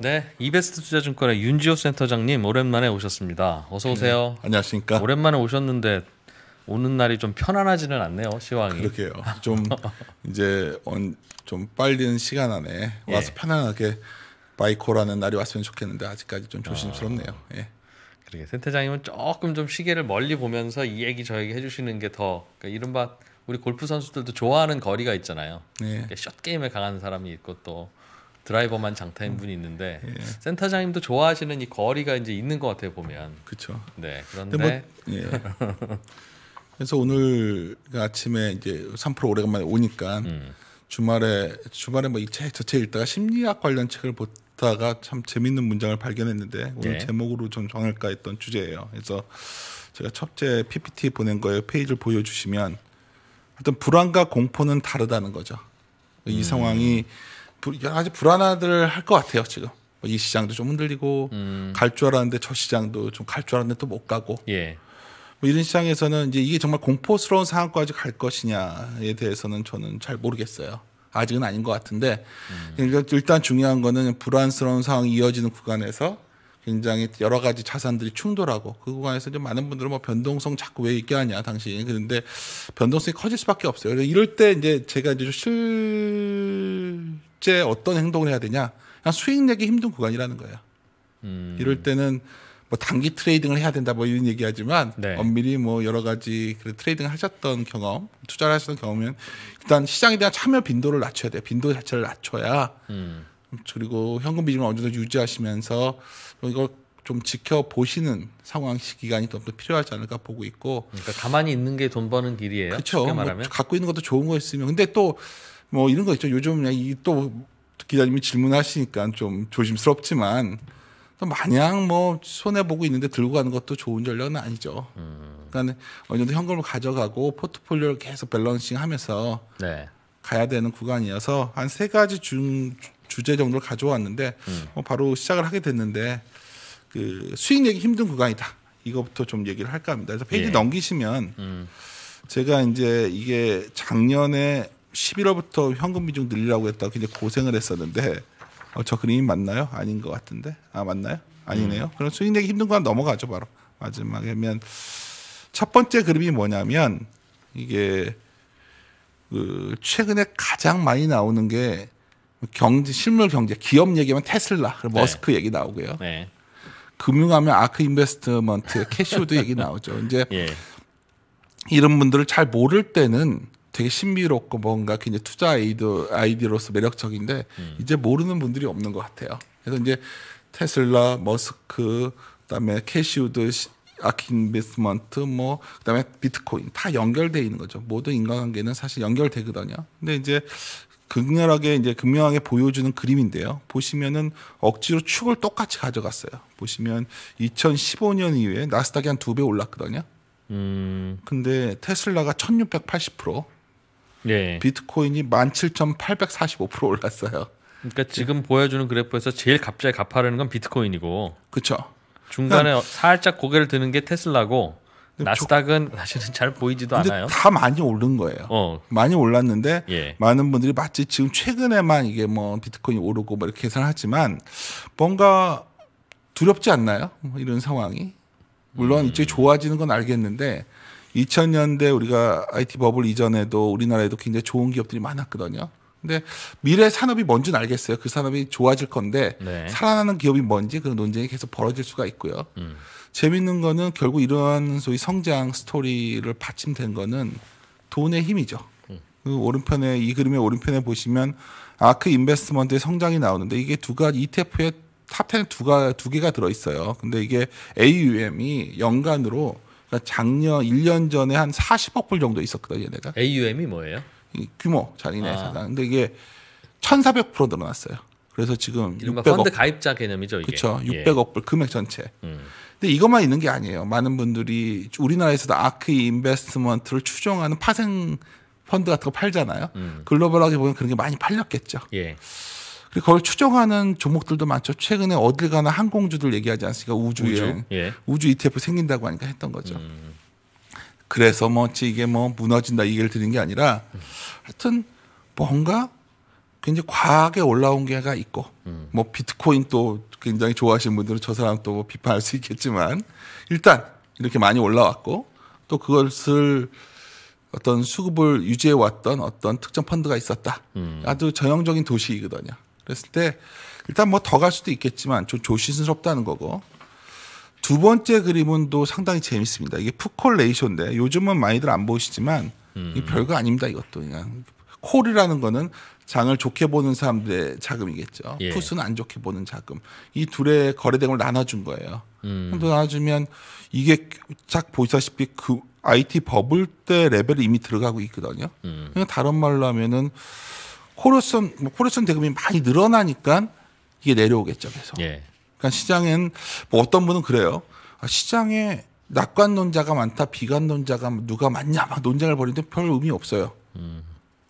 네, 이베스트 투자증권의 윤지호 센터장님 오랜만에 오셨습니다. 어서 오세요. 네, 안녕하십니까. 오랜만에 오셨는데 오는 날이 좀 편안하지는 않네요, 시황이. 그렇게요. 좀 이제 좀 빠른 시간 안에 예. 와서 예. 편안하게 바이코라는 날이 왔으면 좋겠는데 아직까지 좀 조심스럽네요. 아, 예. 그러게 센터장님은 조금 좀 시계를 멀리 보면서 이 얘기 저 얘기 해주시는 게더 그러니까 이른바 우리 골프 선수들도 좋아하는 거리가 있잖아요. 예. 네. 그러니까 숏 게임에 강한 사람이 있고 또 드라이버만 장타인 음. 분이 있는데 예. 센터장님도 좋아하시는 이 거리가 이제 있는 것 같아요 보면. 그렇죠. 네 그런데 뭐, 예. 그래서 오늘 아침에 이제 3% 오래간만에 오니까 음. 주말에 주말에 뭐 이책 저책 읽다가 심리학 관련 책을 보다가 참 재밌는 문장을 발견했는데 오늘 예. 제목으로 좀 정할까 했던 주제예요. 그래서 제가 첫째 PPT 보낸 거예요 페이지를 보여주시면 어떤 불안과 공포는 다르다는 거죠. 이 음. 상황이 여러 가지 불안하들 할 것 같아요 지금 뭐 이 시장도 좀 흔들리고 음. 갈줄 알았는데 저 시장도 좀 갈 줄 알았는데 또 못 가고 예. 뭐 이런 시장에서는 이제 이게 정말 공포스러운 상황까지 갈 것이냐에 대해서는 저는 잘 모르겠어요. 아직은 아닌 것 같은데 음. 그러니까 일단 중요한 거는 불안스러운 상황이 이어지는 구간에서 굉장히 여러 가지 자산들이 충돌하고 그 구간에서 좀 많은 분들은 뭐 변동성 자꾸 왜 있게 하냐 당신 그런데 변동성이 커질 수밖에 없어요. 이럴 때 이제 제가 이제 좀실 언제 어떤 행동을 해야 되냐? 그냥 수익 내기 힘든 구간이라는 거예요. 음. 이럴 때는 뭐 단기 트레이딩을 해야 된다 뭐 이런 얘기하지만 네. 엄밀히 뭐 여러 가지 그 트레이딩을 하셨던 경험 투자를 하셨던 경험은 일단 시장에 대한 참여 빈도를 낮춰야 돼요 빈도 자체를 낮춰야 음. 그리고 현금 비중을 어느 정도 유지하시면서 이거좀 지켜보시는 상황 시기간이 좀더 필요하지 않을까 보고 있고 그러니까 가만히 있는 게 돈 버는 길이에요 그렇죠 뭐 갖고 있는 것도 좋은 거 있으면 근데 또뭐 이런 거 있죠. 요즘 이또 기자님이 질문하시니까 좀 조심스럽지만 마냥 뭐 손해 보고 있는데 들고 가는 것도 좋은 전략은 아니죠. 음. 그러니까 어느 정도 현금을 가져가고 포트폴리오를 계속 밸런싱하면서 네. 가야 되는 구간이어서 한 세 가지 중 주제 정도를 가져왔는데 음. 뭐 바로 시작을 하게 됐는데 그 수익 내기 힘든 구간이다. 이거부터 좀 얘기를 할까 합니다. 그래서 페이지 예. 넘기시면 음. 제가 이제 이게 작년에 11월부터 현금 비중 늘리라고 했다고 굉장히 고생을 했었는데 어, 저 그림이 맞나요? 아닌 것 같은데 아 맞나요? 아니네요. 음. 그럼 수익 내기 힘든 건 넘어가죠 바로 마지막에면 첫 번째 그림이 뭐냐면 이게 그 최근에 가장 많이 나오는 게 경제 실물 경제 기업 얘기하면 테슬라 그리고 네. 머스크 얘기 나오고요. 네. 금융하면 아크 인베스트먼트 캐시우드 얘기 나오죠. 이제 예. 이런 분들을 잘 모를 때는 되게 신비롭고 뭔가 굉장히 투자 아이디어, 아이디어로서 매력적인데 음. 이제 모르는 분들이 없는 것 같아요. 그래서 이제 테슬라, 머스크, 그다음에 캐시우드 아킨비스먼트뭐 그다음에 비트코인 다 연결돼 있는 거죠. 모든 인간관계는 사실 연결되거든요. 근데 이제 극렬하게 이제 극명하게 보여주는 그림인데요. 보시면은 억지로 축을 똑같이 가져갔어요. 보시면 2015년 이후에 나스닥이 한 두 배 올랐거든요. 음. 근데 테슬라가 1680%, 예. 비트코인이 17,845% 올랐어요. 그러니까 지금 보여주는 그래프에서 제일 갑자기 가파르는 건 비트코인이고. 그렇죠. 중간에 그러니까 살짝 고개를 드는 게 테슬라고 나스닥은 저, 사실은 잘 보이지도 않아요. 다 많이 오른 거예요. 어. 많이 올랐는데 예. 많은 분들이 마치 지금 최근에만 이게 뭐 비트코인이 오르고 뭐 이렇게 계산하지만 뭔가 두렵지 않나요? 뭐 이런 상황이. 물론 음. 이제 좋아지는 건 알겠는데 2000년대 우리가 IT 버블 이전에도 우리나라에도 굉장히 좋은 기업들이 많았거든요. 근데 미래 산업이 뭔지는 알겠어요. 그 산업이 좋아질 건데 네. 살아나는 기업이 뭔지 그런 논쟁이 계속 벌어질 수가 있고요. 음. 재밌는 거는 결국 이러한 소위 성장 스토리를 받침된 거는 돈의 힘이죠. 음. 그 오른편에 이 그림의 오른편에 보시면 아크 그 인베스트먼트의 성장이 나오는데 이게 두 가지 ETF의 탑텐 두가 두 개가 들어 있어요. 근데 이게 AUM이 연간으로 그러니까 작년 1년 전에 한 40억 불 정도 있었거든요, 얘네가. AUM이 뭐예요? 규모 자리네 회사가. 아. 근데 이게 1,400% 늘어났어요. 그래서 지금 600억 펀드 가입자 개념이죠, 이게. 그렇죠. 600억 예. 불 금액 전체. 음. 근데 이것만 있는 게 아니에요. 많은 분들이 우리나라에서도 아크 인베스트먼트를 추종하는 파생 펀드 같은 거 팔잖아요. 음. 글로벌하게 보면 그런 게 많이 팔렸겠죠. 예. 그리고 그걸 추정하는 종목들도 많죠. 최근에 어딜 가나 항공주들 얘기하지 않습니까? 우주에 우주? 우주, 예. ETF 생긴다고 하니까 했던 거죠. 음. 그래서 뭐 이게 뭐 무너진다 얘기를 드린 게 아니라 하여튼 뭔가 굉장히 과하게 올라온 게가 있고 음. 뭐 비트코인 또 굉장히 좋아하시는 분들은 저 사람 또 뭐 비판할 수 있겠지만 일단 이렇게 많이 올라왔고 또 그것을 어떤 수급을 유지해 왔던 어떤 특정 펀드가 있었다. 음. 아주 전형적인 도시이거든요 그랬을 때 일단 뭐 더 갈 수도 있겠지만 좀 조심스럽다는 거고 두 번째 그림은 또 상당히 재밌습니다. 이게 푸콜레이션인데 요즘은 많이들 안 보시지만 음. 이 별거 아닙니다. 이것도 그냥 콜이라는 거는 장을 좋게 보는 사람들의 자금이겠죠. 예. 푸스는 안 좋게 보는 자금. 이 둘의 거래대금을 나눠준 거예요. 음. 또 나눠주면 이게 딱 보시다시피 그 IT 버블 때 레벨이 이미 들어가고 있거든요. 음. 그러니까 다른 말로 하면은 코레선 뭐 코레선 대금이 많이 늘어나니까 이게 내려오겠죠. 그래서 예. 그러니까 시장엔 뭐 어떤 분은 그래요. 아, 시장에 낙관론자가 많다, 비관론자가 누가 많냐막 논쟁을 벌이는데 별 의미 없어요. 음.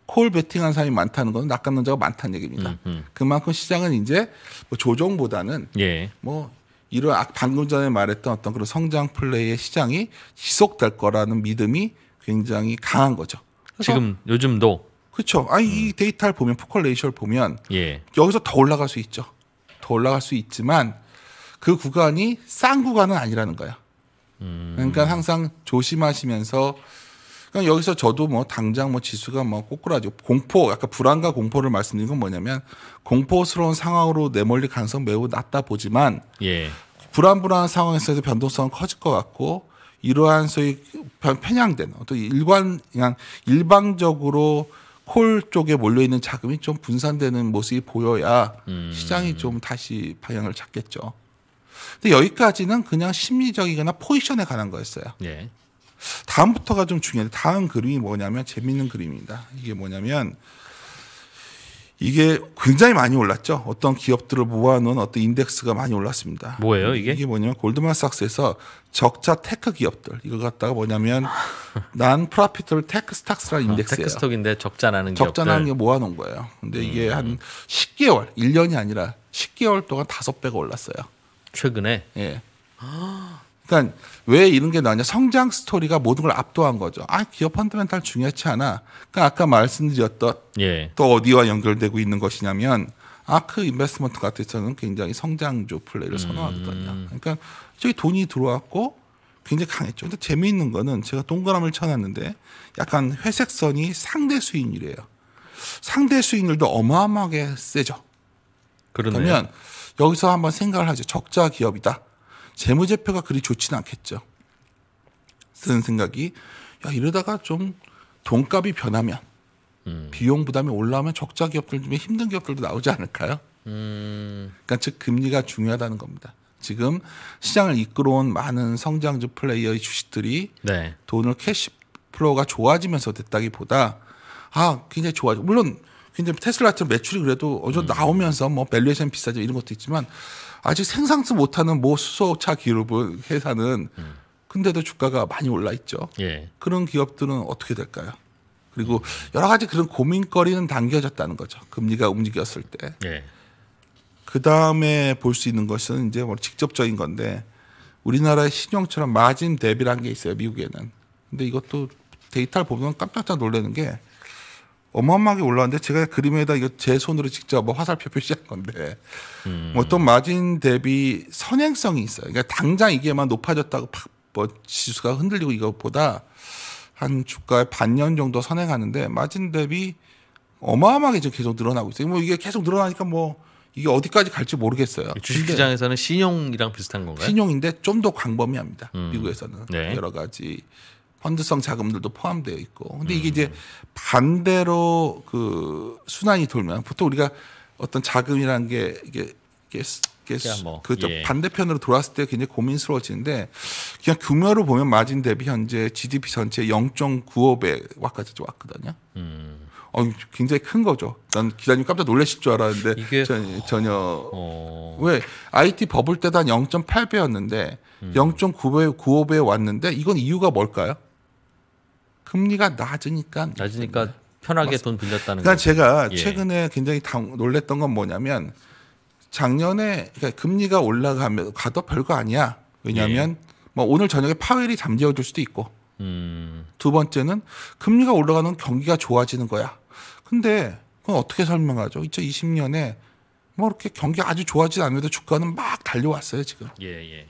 콜 베팅한 사람이 많다는 건 낙관론자가 많다는 얘기입니다. 음흠. 음. 그만큼 시장은 이제 뭐 조정보다는 예. 뭐 이런 방금 전에 말했던 어떤 그런 성장 플레이의 시장이 지속될 거라는 믿음이 굉장히 강한 거죠. 지금 요즘도 그렇죠. 아니 음. 이 데이터를 보면 포컬 레이셔를 보면 예. 여기서 더 올라갈 수 있죠. 더 올라갈 수 있지만 그 구간이 싼 구간은 아니라는 거야. 음. 그러니까 항상 조심하시면서 그러니까 여기서 저도 뭐 당장 뭐 지수가 뭐 꼬꾸라지고 공포 약간 불안과 공포를 말씀드린 건 뭐냐면 공포스러운 상황으로 내몰릴 가능성 매우 낮다 보지만 예. 불안불안한 상황에서도 변동성은 커질 것 같고 이러한 소위 편향된 어떤 일관 그냥 일방적으로 홀 쪽에 몰려 있는 자금이 좀 분산되는 모습이 보여야 음. 시장이 좀 다시 방향을 잡겠죠 근데 여기까지는 그냥 심리적이거나 포지션에 관한 거였어요. 예. 다음부터가 좀 중요한데 다음 그림이 뭐냐면 재밌는 그림입니다. 이게 뭐냐면 이게 굉장히 많이 올랐죠. 어떤 기업들을 모아놓은 어떤 인덱스가 많이 올랐습니다. 뭐예요 이게? 이게 뭐냐면 골드만삭스에서 적자 테크 기업들 이걸 갖다가 뭐냐면 난 프라피털 테크 스탁스라는 아, 인덱스예요. 테크 스톡인데 적자라는 기업들. 적자라는 게 모아놓은 거예요. 근데 이게 음. 한 10개월, 1년이 아니라 10개월 동안 다 배가 올랐어요. 최근에? 예. 아, 그러니까 왜 이런 게나냐 성장 스토리가 모든 걸 압도한 거죠. 아 기업 펀드멘탈 중요하지 않아. 그러니까 아까 말씀드렸던 예. 또 어디와 연결되고 있는 것이냐면 아크 인베스트먼트 그 같은 경우는 굉장히 성장주 플레이를 선호하거든요. 음. 그러니까 저기 돈이 들어왔고 굉장히 강했죠. 근데 재미있는 거는 제가 동그라미를 쳐놨는데 약간 회색선이 상대 수익률이에요. 상대 수익률도 어마어마하게 세죠. 그러네요. 그러면 여기서 한번 생각을 하죠. 적자 기업이다. 재무제표가 그리 좋지는 않겠죠. 쓰는 생각이 야 이러다가 좀 돈값이 변하면 음. 비용 부담이 올라오면 적자 기업들 중에 힘든 기업들도 나오지 않을까요? 음. 그러니까 즉 금리가 중요하다는 겁니다. 지금 시장을 이끌어온 많은 성장주 플레이어의 주식들이 네. 돈을 캐시 플로우가 좋아지면서 됐다기보다 아 굉장히 좋아져 물론 굉장히 테슬라처럼 매출이 그래도 어저 음. 나오면서 뭐 밸류에이션 비싸죠 이런 것도 있지만 아직 생산도 못하는 뭐 수소차 기업은 회사는 음. 근데도 주가가 많이 올라 있죠. 예. 그런 기업들은 어떻게 될까요? 그리고 여러 가지 그런 고민거리는 당겨졌다는 거죠. 금리가 움직였을 때. 예. 그 다음에 볼 수 있는 것은 이제 뭐 직접적인 건데 우리나라의 신용처럼 마진 대비라는 게 있어요 미국에는. 근데 이것도 데이터를 보면 깜짝깜짝 놀라는 게 어마어마하게 올라왔는데 제가 그림에다 이거 제 손으로 직접 뭐 화살표 표시한 건데 음. 뭐 어떤 마진 대비 선행성이 있어요. 그러니까 당장 이게만 높아졌다고 팍뭐 지수가 흔들리고 이것보다 한 주가의 반년 정도 선행하는데 마진 대비 어마어마하게 지금 계속 늘어나고 있어요. 뭐 이게 계속 늘어나니까 뭐 이게 어디까지 갈지 모르겠어요. 주식시장에서는 신용이랑 비슷한 건가요? 신용인데 좀 더 광범위합니다. 음. 미국에서는 네. 여러 가지 펀드성 자금들도 포함되어 있고. 근데 이게 음. 이제 반대로 그 순환이 돌면 보통 우리가 어떤 자금이라는 게 이게 이게 그렇죠. 뭐, 그 예. 반대편으로 돌았을 때 굉장히 고민스러워지는데 그냥 규모로 보면 마진 대비 현재 GDP 전체 0.95배 와까지 왔거든요. 음. 어, 굉장히 큰 거죠. 난 기자님 깜짝 놀라실 줄 알았는데 이게... 전, 혀 어... 왜 IT 버블 때단한 0.8배였는데 음. 0.9배 5배에 왔는데 이건 이유가 뭘까요? 금리가 낮으니까 낮으니까 편하게 맞습니다. 돈 빌렸다는 그러니까 거. 제가 예. 최근에 굉장히 당, 놀랬던 건 뭐냐면 작년에 그러니까 금리가 올라가면 가도 별거 아니야. 왜냐하면 예. 뭐 오늘 저녁에 파웰이 잠재워줄 수도 있고 음. 두 번째는 금리가 올라가는 경기가 좋아지는 거야. 근데 그건 어떻게 설명하죠? 2020년에 뭐 이렇게 경기 아주 좋아지지 않는데 주가는 막 달려왔어요 지금. 예, 예.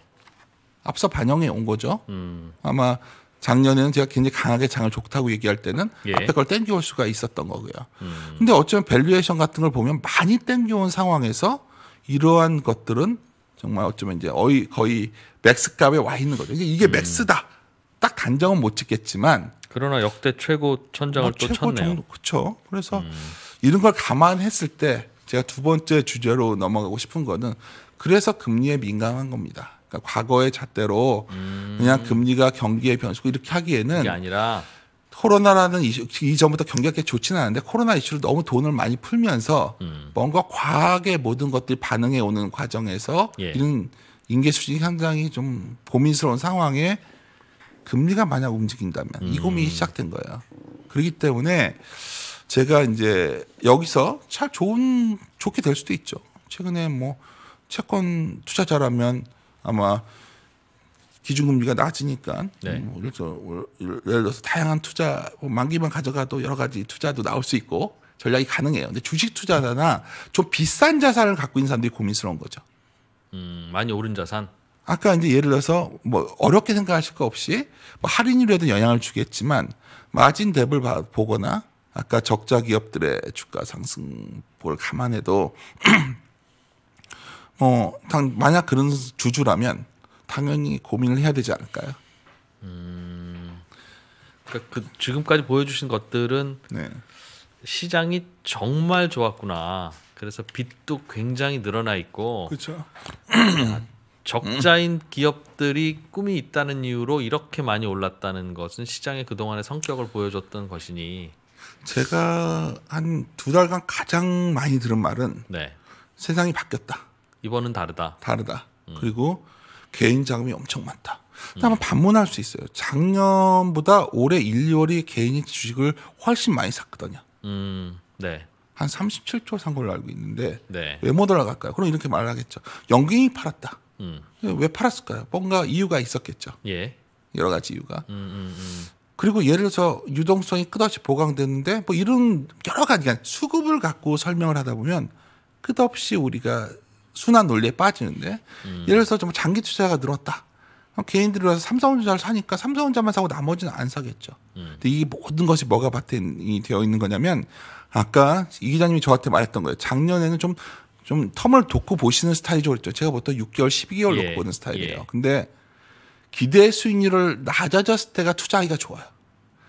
앞서 반영해 온 거죠. 음. 아마 작년에는 제가 굉장히 강하게 장을 좋다고 얘기할 때는 예. 앞에 걸 땡겨올 수가 있었던 거고요. 음. 근데 어쩌면 밸류에이션 같은 걸 보면 많이 땡겨온 상황에서 이러한 것들은 정말 어쩌면 이제 거의 거의 맥스 값에 와 있는 거죠. 이게 음. 맥스다. 딱 단정은 못 짓겠지만 그러나 역대 최고 천장을 아, 또 최고 쳤네요. 정도, 그렇죠. 그래서 음. 이런 걸 감안했을 때 제가 두 번째 주제로 넘어가고 싶은 거는 그래서 금리에 민감한 겁니다. 그러니까 과거의 잣대로 음. 그냥 금리가 경기의 변수고 이렇게 하기에는 그게 아니라 코로나라는 이슈, 이전부터 경기가 그 좋지는 않은데 코로나 이슈로 너무 돈을 많이 풀면서 음. 뭔가 과하게 모든 것들이 반응해 오는 과정에서 예. 이런 인계 수준이 상당히 좀 고민스러운 상황에 금리가 만약 움직인다면 음. 이 고민이 음. 시작된 거예요. 그렇기 때문에 제가 이제 여기서 참 좋은 좋게 될 수도 있죠. 최근에 뭐 채권 투자자라면 아마 기준금리가 낮으니까 네. 음, 예를, 들어, 예를 들어서 다양한 투자 뭐 만기만 가져가도 여러 가지 투자도 나올 수 있고 전략이 가능해요. 근데 주식 투자나 자좀 비싼 자산을 갖고 있는 사람들이 고민스러운 거죠. 음, 많이 오른 자산. 아까 이제 예를 들어서 뭐 어렵게 생각하실 거 없이 뭐 할인율에도 영향을 주겠지만 마진 뎁을 보거나 아까 적자 기업들의 주가 상승 볼 감안해도 어, 당, 만약 그런 주주라면 당연히 고민을 해야 되지 않을까요? 음, 그러니까 그 지금까지 보여주신 것들은 네. 시장이 정말 좋았구나. 그래서 빚도 굉장히 늘어나 있고, 그렇죠. 아, 적자인 기업들이 꿈이 있다는 이유로 이렇게 많이 올랐다는 것은 시장의 그동안의 성격을 보여줬던 것이니 제가 한 두 달간 가장 많이 들은 말은 네. 세상이 바뀌었다. 이번은 다르다. 다르다. 음. 그리고 개인 자금이 엄청 많다. 그다음에 음. 반문할 수 있어요. 작년보다 올해 1, 2월이 개인이 주식을 훨씬 많이 샀거든요. 음, 네. 한 37조 산 걸로 알고 있는데 네. 왜못 올라갈까요? 그럼 이렇게 말하겠죠. 연기이 팔았다. 음. 왜 팔았을까요? 뭔가 이유가 있었겠죠. 예. 여러 가지 이유가. 음, 음, 음. 그리고 예를 들어서 유동성이 끝없이 보강됐는데뭐 이런 여러 가지 그러니까 수급을 갖고 설명을 하다 보면 끝없이 우리가 순환 논리에 빠지는데 음. 예를 들어서 좀 장기 투자가 늘었다. 개인들이 와서 삼성전자를 사니까 삼성전자만 사고 나머지는 안 사겠죠. 음. 근데 이 모든 것이 뭐가 바텐이 되어 있는 거냐면 아까 이 기자님이 저한테 말했던 거예요. 작년에는 좀 좀 텀을 돋고 보시는 스타일이죠. 그랬죠. 제가 보통 6개월, 12개월 예. 놓고 보는 스타일이에요. 예. 근데 기대 수익률을 낮아졌을 때가 투자하기가 좋아요.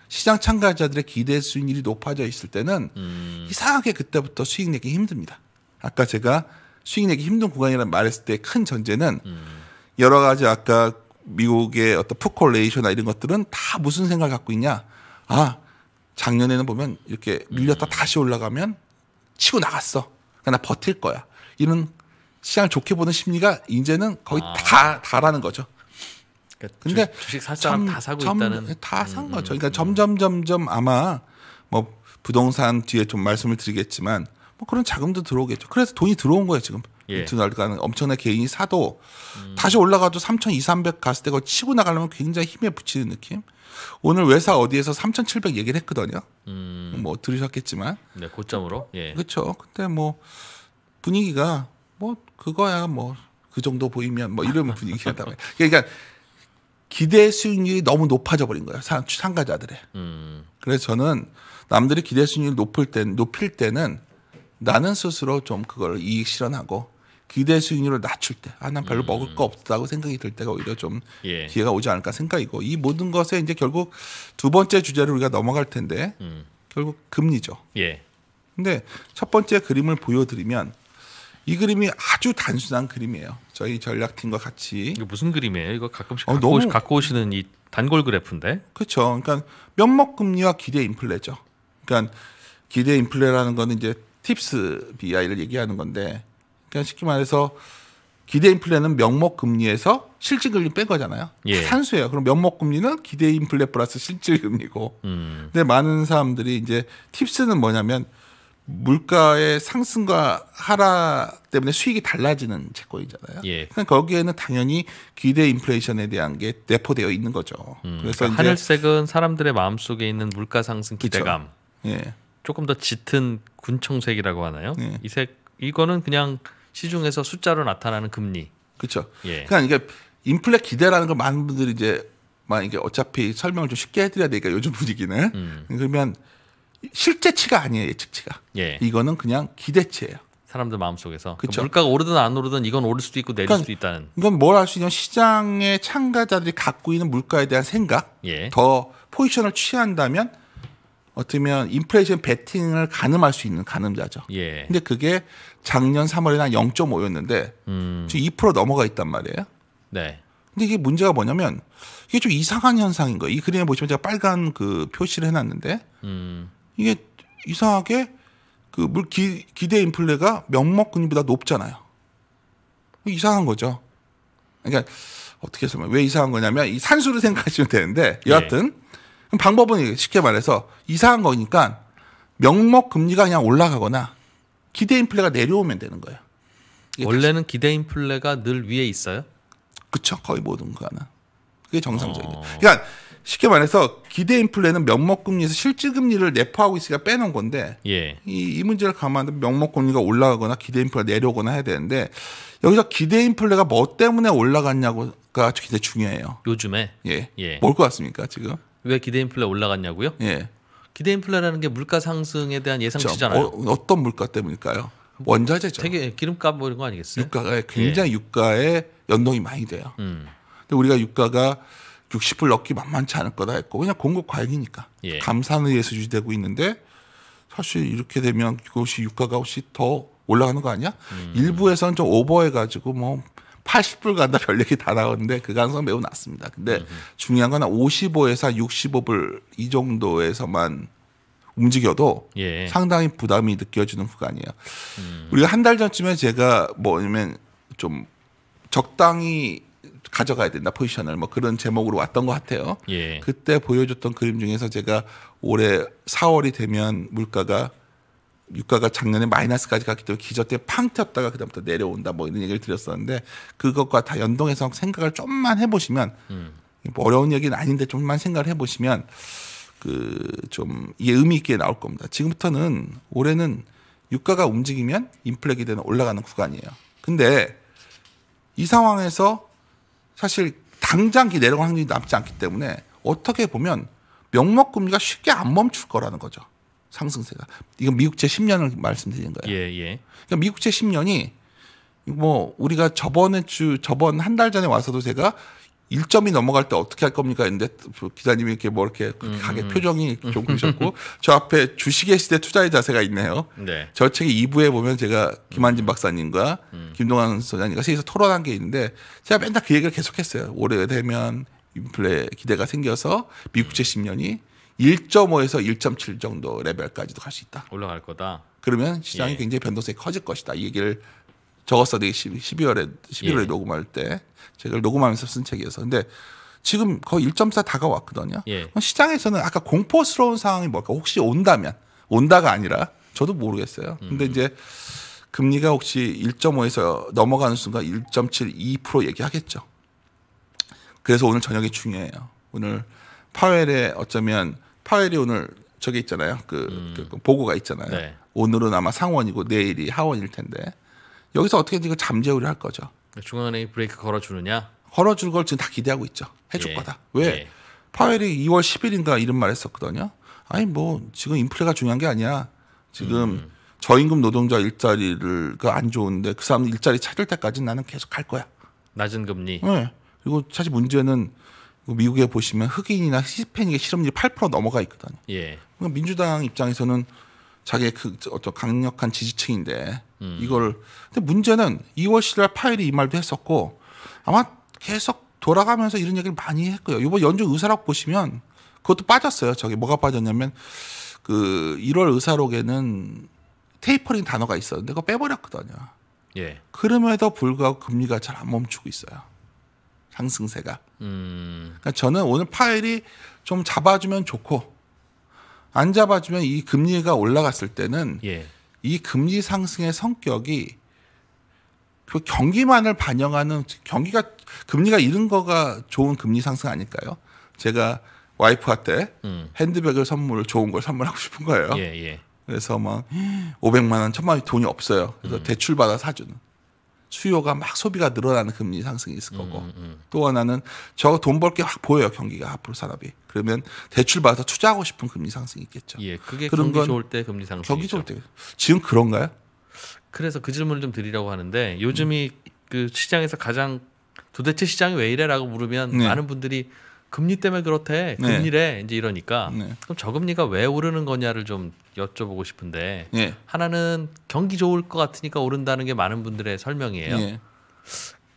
시장 참가자들의 기대 수익률이 높아져 있을 때는 음. 이상하게 그때부터 수익 내기 힘듭니다. 아까 제가 수익 내기 힘든 구간이라는 말했을 때 큰 전제는 음. 여러 가지 아까 미국의 어떤 푸콜레이션이나 이런 것들은 다 무슨 생각을 갖고 있냐. 아, 작년에는 보면 이렇게 밀렸다 음. 다시 올라가면 치고 나갔어. 그러니까 나 버틸 거야. 이런 시장을 좋게 보는 심리가 이제는 거의 아. 다 다라는 거죠. 그러니까 근데 주식 살 사람 점, 다 사고 점, 있다는 예, 다산 음, 거죠. 음, 그러니까 음. 점점 점점 아마 뭐 부동산 뒤에 좀 말씀을 드리겠지만 뭐 그런 자금도 들어오겠죠. 그래서 돈이 들어온 거예요 지금. 예. 그러니까 엄청난 개인이 사도 음. 다시 올라가도 3천 2, 300 갔을 때 치고 나가려면 굉장히 힘에 붙이는 느낌. 오늘 회사 어디에서 3,700 얘기를 했거든요. 음. 뭐 들으셨겠지만. 네, 고점으로. 예. 그렇죠. 근데 뭐 분위기가 뭐 그거야 뭐 그 정도 보이면 뭐 이런 분위기가 다. 그러니까 기대 수익률이 너무 높아져 버린 거예요. 상, 상가자들의. 음. 그래서 저는 남들이 기대 수익률 높을 때 높일 때는 나는 스스로 좀 그걸 이익 실현하고 기대 수익률을 낮출 때, 아, 난 별로 음. 먹을 거 없다고 생각이 들 때가 오히려 좀 예. 기회가 오지 않을까 생각이고, 이 모든 것에 이제 결국 두 번째 주제로 우리가 넘어갈 텐데, 음. 결국 금리죠. 예. 근데 첫 번째 그림을 보여드리면, 이 그림이 아주 단순한 그림이에요. 저희 전략팀과 같이. 이거 무슨 그림이에요? 이거 가끔씩 어, 갖고, 너무... 갖고 오시는 이 단골 그래프인데? 그렇죠. 그러니까 면목금리와 기대 인플레죠. 그러니까 기대 인플레라는 거는 이제 팁스 BI를 얘기하는 건데 그냥 쉽게 말해서 기대 인플레는 명목 금리에서 실질 금리 뺀 거잖아요. 예. 산수예요. 그럼 명목 금리는 기대 인플레 플러스 실질 금리고. 음. 근데 많은 사람들이 이제 팁스는 뭐냐면 물가의 상승과 하락 때문에 수익이 달라지는 채권이잖아요. 예. 그러니까 거기에는 당연히 기대 인플레이션에 대한 게 내포되어 있는 거죠. 음. 그래서 그러니까 하늘색은 사람들의 마음속에 있는 물가 상승 기대감. 그렇죠. 예. 조금 더 짙은 군청색이라고 하나요? 예. 네. 이색 이거는 그냥 시중에서 숫자로 나타나는 금리. 그렇죠. 예. 그러니까 이게 인플레 기대라는 걸 많은 분들이 이제 막 이게 어차피 설명을 좀 쉽게 해드려야 되니까 요즘 분위기는 음. 그러면 실제치가 아니에요 예측치가. 예. 이거는 그냥 기대치예요. 사람들 마음속에서 그렇죠. 물가가 오르든 안 오르든 이건 오를 수도 있고 내릴 그러니까, 수도 있다는. 이건 뭘 할 수 있냐면 시장의 참가자들이 갖고 있는 물가에 대한 생각, 예. 더 포지션을 취한다면 어떻게 보면 인플레이션 베팅을 가늠할 수 있는 가늠자죠. 예. 근데 그게 작년 3월에는 한 0.5였는데 음. 지금 2% 넘어가 있단 말이에요. 네. 근데 이게 문제가 뭐냐면 이게 좀 이상한 현상인 거예요. 이 그림에 보시면 제가 빨간 그 표시를 해놨는데 음. 이게 이상하게 그 물 기대 인플레가 명목금리보다 높잖아요. 이상한 거죠. 그러니까 어떻게 해서 왜 이상한 거냐면 이 산수를 생각하시면 되는데 여하튼 네. 방법은 쉽게 말해서 이상한 거니까 명목 금리가 그냥 올라가거나 기대 인플레가 내려오면 되는 거예요. 원래는 기대 인플레가 늘 위에 있어요? 그쵸 거의 모든 거는 그게 정상적이에요. 어... 그러니까 쉽게 말해서 기대 인플레는 명목 금리에서 실질 금리를 내포하고 있으니까 빼놓은 건데 예. 이, 이 문제를 감안하면 명목 금리가 올라가거나 기대 인플레가 내려오거나 해야 되는데 여기서 기대 인플레가 뭐 때문에 올라갔냐고가 굉장히 중요해요. 요즘에 예. 예. 뭘것 같습니까 지금? 왜 기대 인플레 올라갔냐고요? 예. 기대 인플레라는 게 물가 상승에 대한 예상치잖아요. 그렇죠. 어, 떤 물가 때문일까요? 원자재죠. 되게 기름값 뭐 이런 거 아니겠어요? 유가가 예, 굉장히 예. 유가에 연동이 많이 돼요. 음. 근데 우리가 유가가 60불 넘기 만만치 않을 거다 했고 그냥 공급 과잉이니까 예. 감산에 의해서 유지되고 있는데 사실 이렇게 되면 그것이 유가가 혹시 더 올라가는 거 아니야? 음. 일부에서는 좀 오버해 가지고 뭐 80불 간다 별 얘기 다 나오는데 그 가능성 매우 낮습니다. 근데 음흠. 중요한 건 55에서 65불 이 정도에서만 움직여도 예. 상당히 부담이 느껴지는 구간이에요. 음. 우리가 한 달 전쯤에 제가 뭐냐면 좀 적당히 가져가야 된다 포지션을 뭐 그런 제목으로 왔던 것 같아요. 예. 그때 보여줬던 그림 중에서 제가 올해 4월이 되면 물가가 유가가 작년에 마이너스까지 갔기 때문에 기저 때팡 튀었다가 그다음부터 내려온다 뭐 이런 얘기를 드렸었는데 그것과 다 연동해서 생각을 좀만 해보시면 음. 뭐 어려운 얘기는 아닌데 좀만 생각을 해보시면 그 좀 이게 의미 있게 나올 겁니다. 지금부터는 올해는 유가가 움직이면 인플레 기대는 올라가는 구간이에요. 근데 이 상황에서 사실 당장 내려갈 확률이 남지 않기 때문에 어떻게 보면 명목금리가 쉽게 안 멈출 거라는 거죠. 상승세가. 이건 미국채 10년을 말씀드리는 거예요. 예, 예. 그러니까 미국채 10년이 뭐 우리가 저번에 주 저번 한 달 전에 와서도 제가 1점이 넘어갈 때 어떻게 할 겁니까? 했는데 기자님이 이렇게 뭐 이렇게 음, 가게 음. 표정이 좋으셨고 저 앞에 주식의 시대 투자의 자세가 있네요. 네. 저 책의 2부에 보면 제가 김한진 음. 박사님과 음. 김동환 소장님과 셋이서 토론한 게 있는데 제가 맨날 그 얘기를 계속했어요. 올해 되면 인플레 기대가 생겨서 미국채 10년이 음. 1.5에서 1.7 정도 레벨까지도 갈 수 있다. 올라갈 거다. 그러면 시장이 예. 굉장히 변동성이 커질 것이다. 이 얘기를 적었어. 내 12월에 11월에 예. 녹음할 때 제가 녹음하면서 쓴 책이어서. 근데 지금 거의 1.4 다가왔거든요. 예. 시장에서는 아까 공포스러운 상황이 뭘까? 혹시 온다면 온다가 아니라 저도 모르겠어요. 음. 근데 음. 이제 금리가 혹시 1.5에서 넘어가는 순간 1.72% 얘기하겠죠. 그래서 오늘 저녁이 중요해요. 오늘 파웰의 어쩌면 파일이 오늘 저기 있잖아요. 그, 음. 그, 그 보고가 있잖아요. 네. 오늘은 아마 상원이고 내일이 하원일 텐데 여기서 어떻게든 이거 그 잠재우려 할 거죠. 중앙은행이 브레이크 걸어주느냐? 걸어줄 걸 지금 다 기대하고 있죠. 해줄 예. 거다. 왜? 예. 파웰이 2월 10일인가 이런 말 했었거든요. 아니 뭐 지금 인플레가 중요한 게 아니야. 지금 음. 저임금 노동자 일자리를그 안 좋은데 그 사람 일자리 찾을 때까지 나는 계속 갈 거야. 낮은 금리. 네. 그리고 사실 문제는 그 미국에 보시면 흑인이나 히스패닉의 실업률이 8% 넘어가 있거든요. 예. 그러니까 민주당 입장에서는 자기의 그 어떤 강력한 지지층인데 음. 이걸 근데 문제는 2월 10일 파일이 이 말도 했었고 아마 계속 돌아가면서 이런 얘기를 많이 했고요. 이번 연중 의사록 보시면 그것도 빠졌어요. 저기 뭐가 빠졌냐면 그 1월 의사록에는 테이퍼링 단어가 있었는데 그거 빼버렸거든요. 예. 그럼에도 불구하고 금리가 잘 안 멈추고 있어요. 상승세가. 음. 그러니까 저는 오늘 파일이 좀 잡아주면 좋고 안 잡아주면 이 금리가 올라갔을 때는 예. 이 금리 상승의 성격이 그 경기만을 반영하는 경기가 금리가 이런 거가 좋은 금리 상승 아닐까요? 제가 와이프한테 음. 핸드백을 선물 좋은 걸 선물하고 싶은 거예요. 예, 예. 그래서 막 500만 원, 1000만 원 돈이 없어요. 그래서 음. 대출 받아 사주는. 수요가 막 소비가 늘어나는 금리 상승이 있을 거고 음, 음. 음. 또 하나는 저 돈벌게확 보여요 경기가 앞으로 산업이 그러면 대출 받아서 투자하고 싶은 금리 상승이 있겠죠. 예, 그게 그런 경기 좋을 때 금리 상승. 경기 좋을 때 지금 그런가요? 그래서 그 질문을 좀 드리려고 하는데 요즘이 음. 그 시장에서 가장 도대체 시장이 왜 이래라고 물으면 네. 많은 분들이 금리 때문에 그렇대. 네. 금리래. 네. 이제 이러니까 네. 그럼 저금리가 왜 오르는 거냐를 좀 여쭤보고 싶은데 네. 하나는 경기 좋을 것 같으니까 오른다는 게 많은 분들의 설명이에요. 예.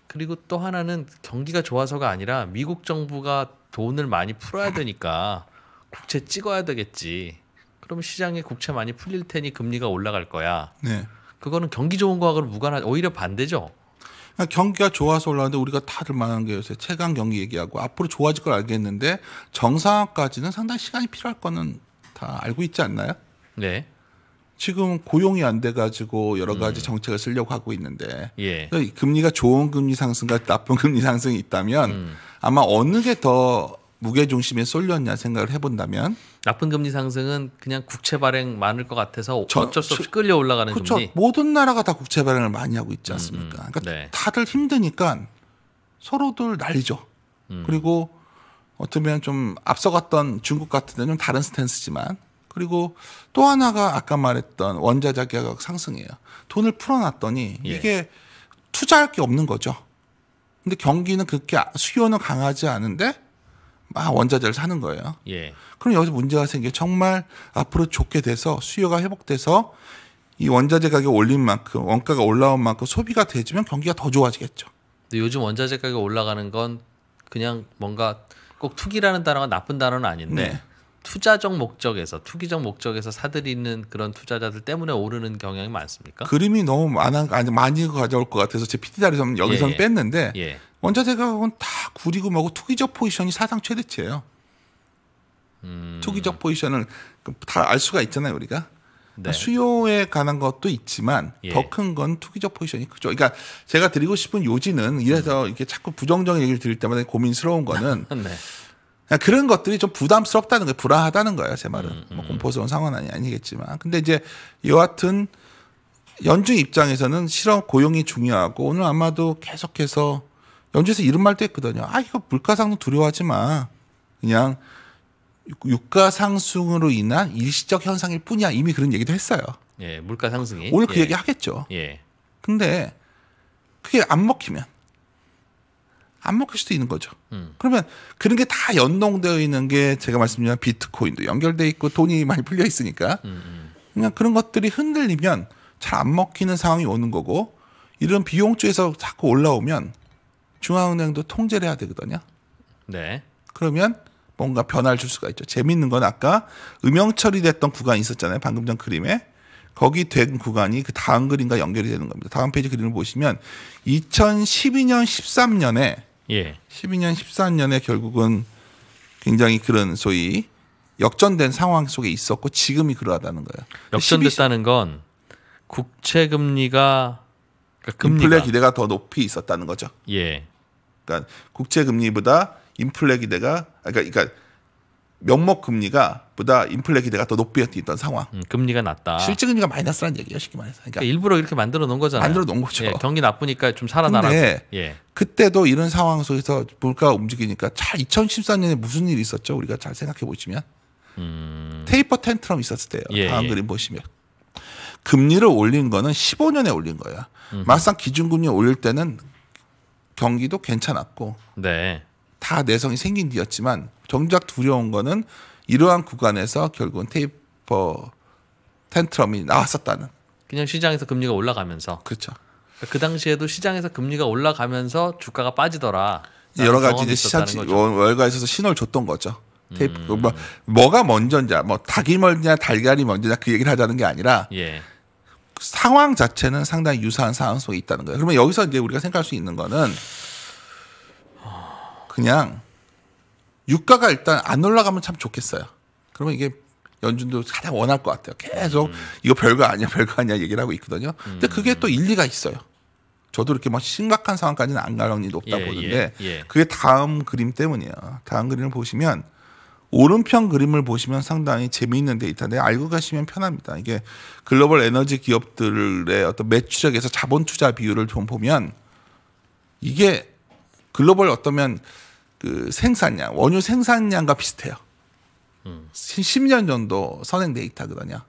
그리고 또 하나는 경기가 좋아서가 아니라 미국 정부가 돈을 많이 풀어야 되니까 국채 찍어야 되겠지. 그럼 시장에 국채 많이 풀릴 테니 금리가 올라갈 거야. 네. 그거는 경기 좋은 거하고는 무관한 오히려 반대죠. 경기가 좋아서 올라왔는데 우리가 다들 말하는 게 요새 최강 경기 얘기하고 앞으로 좋아질 걸 알겠는데 정상화까지는 상당히 시간이 필요할 거는 다 알고 있지 않나요? 네. 지금 고용이 안 돼가지고 여러 가지 음. 정책을 쓰려고 하고 있는데 예. 금리가 좋은 금리 상승과 나쁜 금리 상승이 있다면 음. 아마 어느 게더 무게 중심에 쏠렸냐 생각을 해본다면 나쁜 금리 상승은 그냥 국채 발행 많을 것 같아서 저, 어쩔 수 없이 끌려 올라가는 그쵸. 금리. 모든 나라가 다 국채 발행을 많이 하고 있지 음, 않습니까? 음. 그러니까 네. 다들 힘드니까 서로들 난리죠. 음. 그리고 어떻면좀 앞서갔던 중국 같은 데는 다른 스탠스지만 그리고 또 하나가 아까 말했던 원자재 가격 상승이에요. 돈을 풀어놨더니 예. 이게 투자할 게 없는 거죠. 근데 경기는 그렇게 수요는 강하지 않은데 막 원자재를 사는 거예요. 예. 그럼 여기서 문제가 생겨 정말 앞으로 좋게 돼서 수요가 회복돼서 이 원자재 가격 올린 만큼 원가가 올라온 만큼 소비가 돼지면 경기가 더 좋아지겠죠. 근데 요즘 원자재 가격 올라가는 건 그냥 뭔가 꼭 투기라는 단어가 나쁜 단어는 아닌데 네. 투자적 목적에서 투기적 목적에서 사들이는 그런 투자자들 때문에 오르는 경향이 많습니까? 그림이 너무 많아 많이 가져올 것 같아서 제 PT 자리 좀여기서 예, 예, 뺐는데 예. 원자재가격은 다 구리금하고 투기적 포지션이 사상 최대치예요. 음. 투기적 포지션을 다 알 수가 있잖아요 우리가. 네. 수요에 관한 것도 있지만 예. 더큰 건 투기적 포지션이 크죠. 그러니까 제가 드리고 싶은 요지는 이래서 음. 이렇게 자꾸 부정적인 얘기를 드릴 때마다 고민스러운 거는 네. 그런 것들이 좀 부담스럽다는 거예요. 불안하다는 거예요. 제 말은. 음, 음. 뭐 공포스러운 상황은 아니, 아니겠지만. 근데 이제 여하튼 연주 입장에서는 실업 고용이 중요하고 오늘 아마도 계속해서 연주에서 이런 말도 했거든요. 아, 이거 물가상승 두려워하지 마. 그냥 유가 상승으로 인한 일시적 현상일 뿐이야. 이미 그런 얘기도 했어요. 예, 물가 상승이. 오늘 그 예. 얘기 하겠죠. 예. 근데 그게 안 먹히면 안 먹힐 수도 있는 거죠. 음. 그러면 그런 게 다 연동되어 있는 게 제가 말씀드린 비트코인도 연결돼 있고 돈이 많이 풀려 있으니까 음. 음. 그냥 그런 것들이 흔들리면 잘 안 먹히는 상황이 오는 거고 이런 비용 쪽에서 자꾸 올라오면 중앙은행도 통제를 해야 되거든요. 네. 그러면 뭔가 변화를 줄 수가 있죠. 재밌는 건 아까 음영 처리됐던 구간이 있었잖아요. 방금 전 그림에. 거기 된 구간이 그 다음 그림과 연결이 되는 겁니다. 다음 페이지 그림을 보시면 2012년 13년에 예. 12년, 13년에 결국은 굉장히 그런 소위 역전된 상황 속에 있었고 지금이 그러하다는 거예요. 역전됐다는 건 국채 금리가 그러니까 금리가. 인플레 기대가 더 높이 있었다는 거죠. 예. 그러니까 국채 금리보다 인플레 기대가 그러니까, 그러니까 명목 금리가 보다 인플레 기대가 더 높이 뛰었던 상황. 음, 금리가 낮다. 실제 금리가 마이너스라는 얘기예요, 쉽게 말해서. 그러니까, 그러니까 일부러 이렇게 만들어 놓은 거잖아요. 만들어 놓은 거죠. 예, 경기 나쁘니까 좀살아나라 예. 그때도 이런 상황 속에서 물가가 움직이니까 잘 2014년에 무슨 일이 있었죠? 우리가 잘 생각해 보시면. 음... 테이퍼 텐트럼 있었을 때요. 예, 다음 예. 그림 보시면. 금리를 올린 거는 15년에 올린 거야. 음 막상 기준금리 올릴 때는 경기도 괜찮았고. 네. 다 내성이 생긴 뒤였지만 정작 두려운 거는 이러한 구간에서 결국은 테이퍼 텐트럼이 나왔었다는. 그냥 시장에서 금리가 올라가면서. 그렇죠. 그 당시에도 시장에서 금리가 올라가면서 주가가 빠지더라. 여러 가지 이제 시장 월가에서 신호를 줬던 거죠. 테이프 음. 뭐 뭐가 먼저인뭐 닭이 먼저냐 달걀이 먼저냐 그 얘기를 하자는 게 아니라 예. 상황 자체는 상당히 유사한 상황 속에 있다는 거예요. 그러면 여기서 이제 우리가 생각할 수 있는 거는 그냥 유가가 일단 안 올라가면 참 좋겠어요. 그러면 이게 연준도 가장 원할 것 같아요. 계속 음. 이거 별거 아니야, 별거 아니야 얘기를 하고 있거든요. 음. 근데 그게 또 일리가 있어요. 저도 이렇게 막 심각한 상황까지는 안갈 확률이 높다 예, 예, 보는데 예, 예. 그게 다음 그림 때문이에요. 다음 그림을 보시면 오른편 그림을 보시면 상당히 재미있는 데이터인데 네, 알고 가시면 편합니다. 이게 글로벌 에너지 기업들의 어떤 매출액에서 자본 투자 비율을 좀 보면 이게 글로벌 어떠면 그 생산량, 원유 생산량과 비슷해요. 음. 10년 정도 선행 데이터거든요.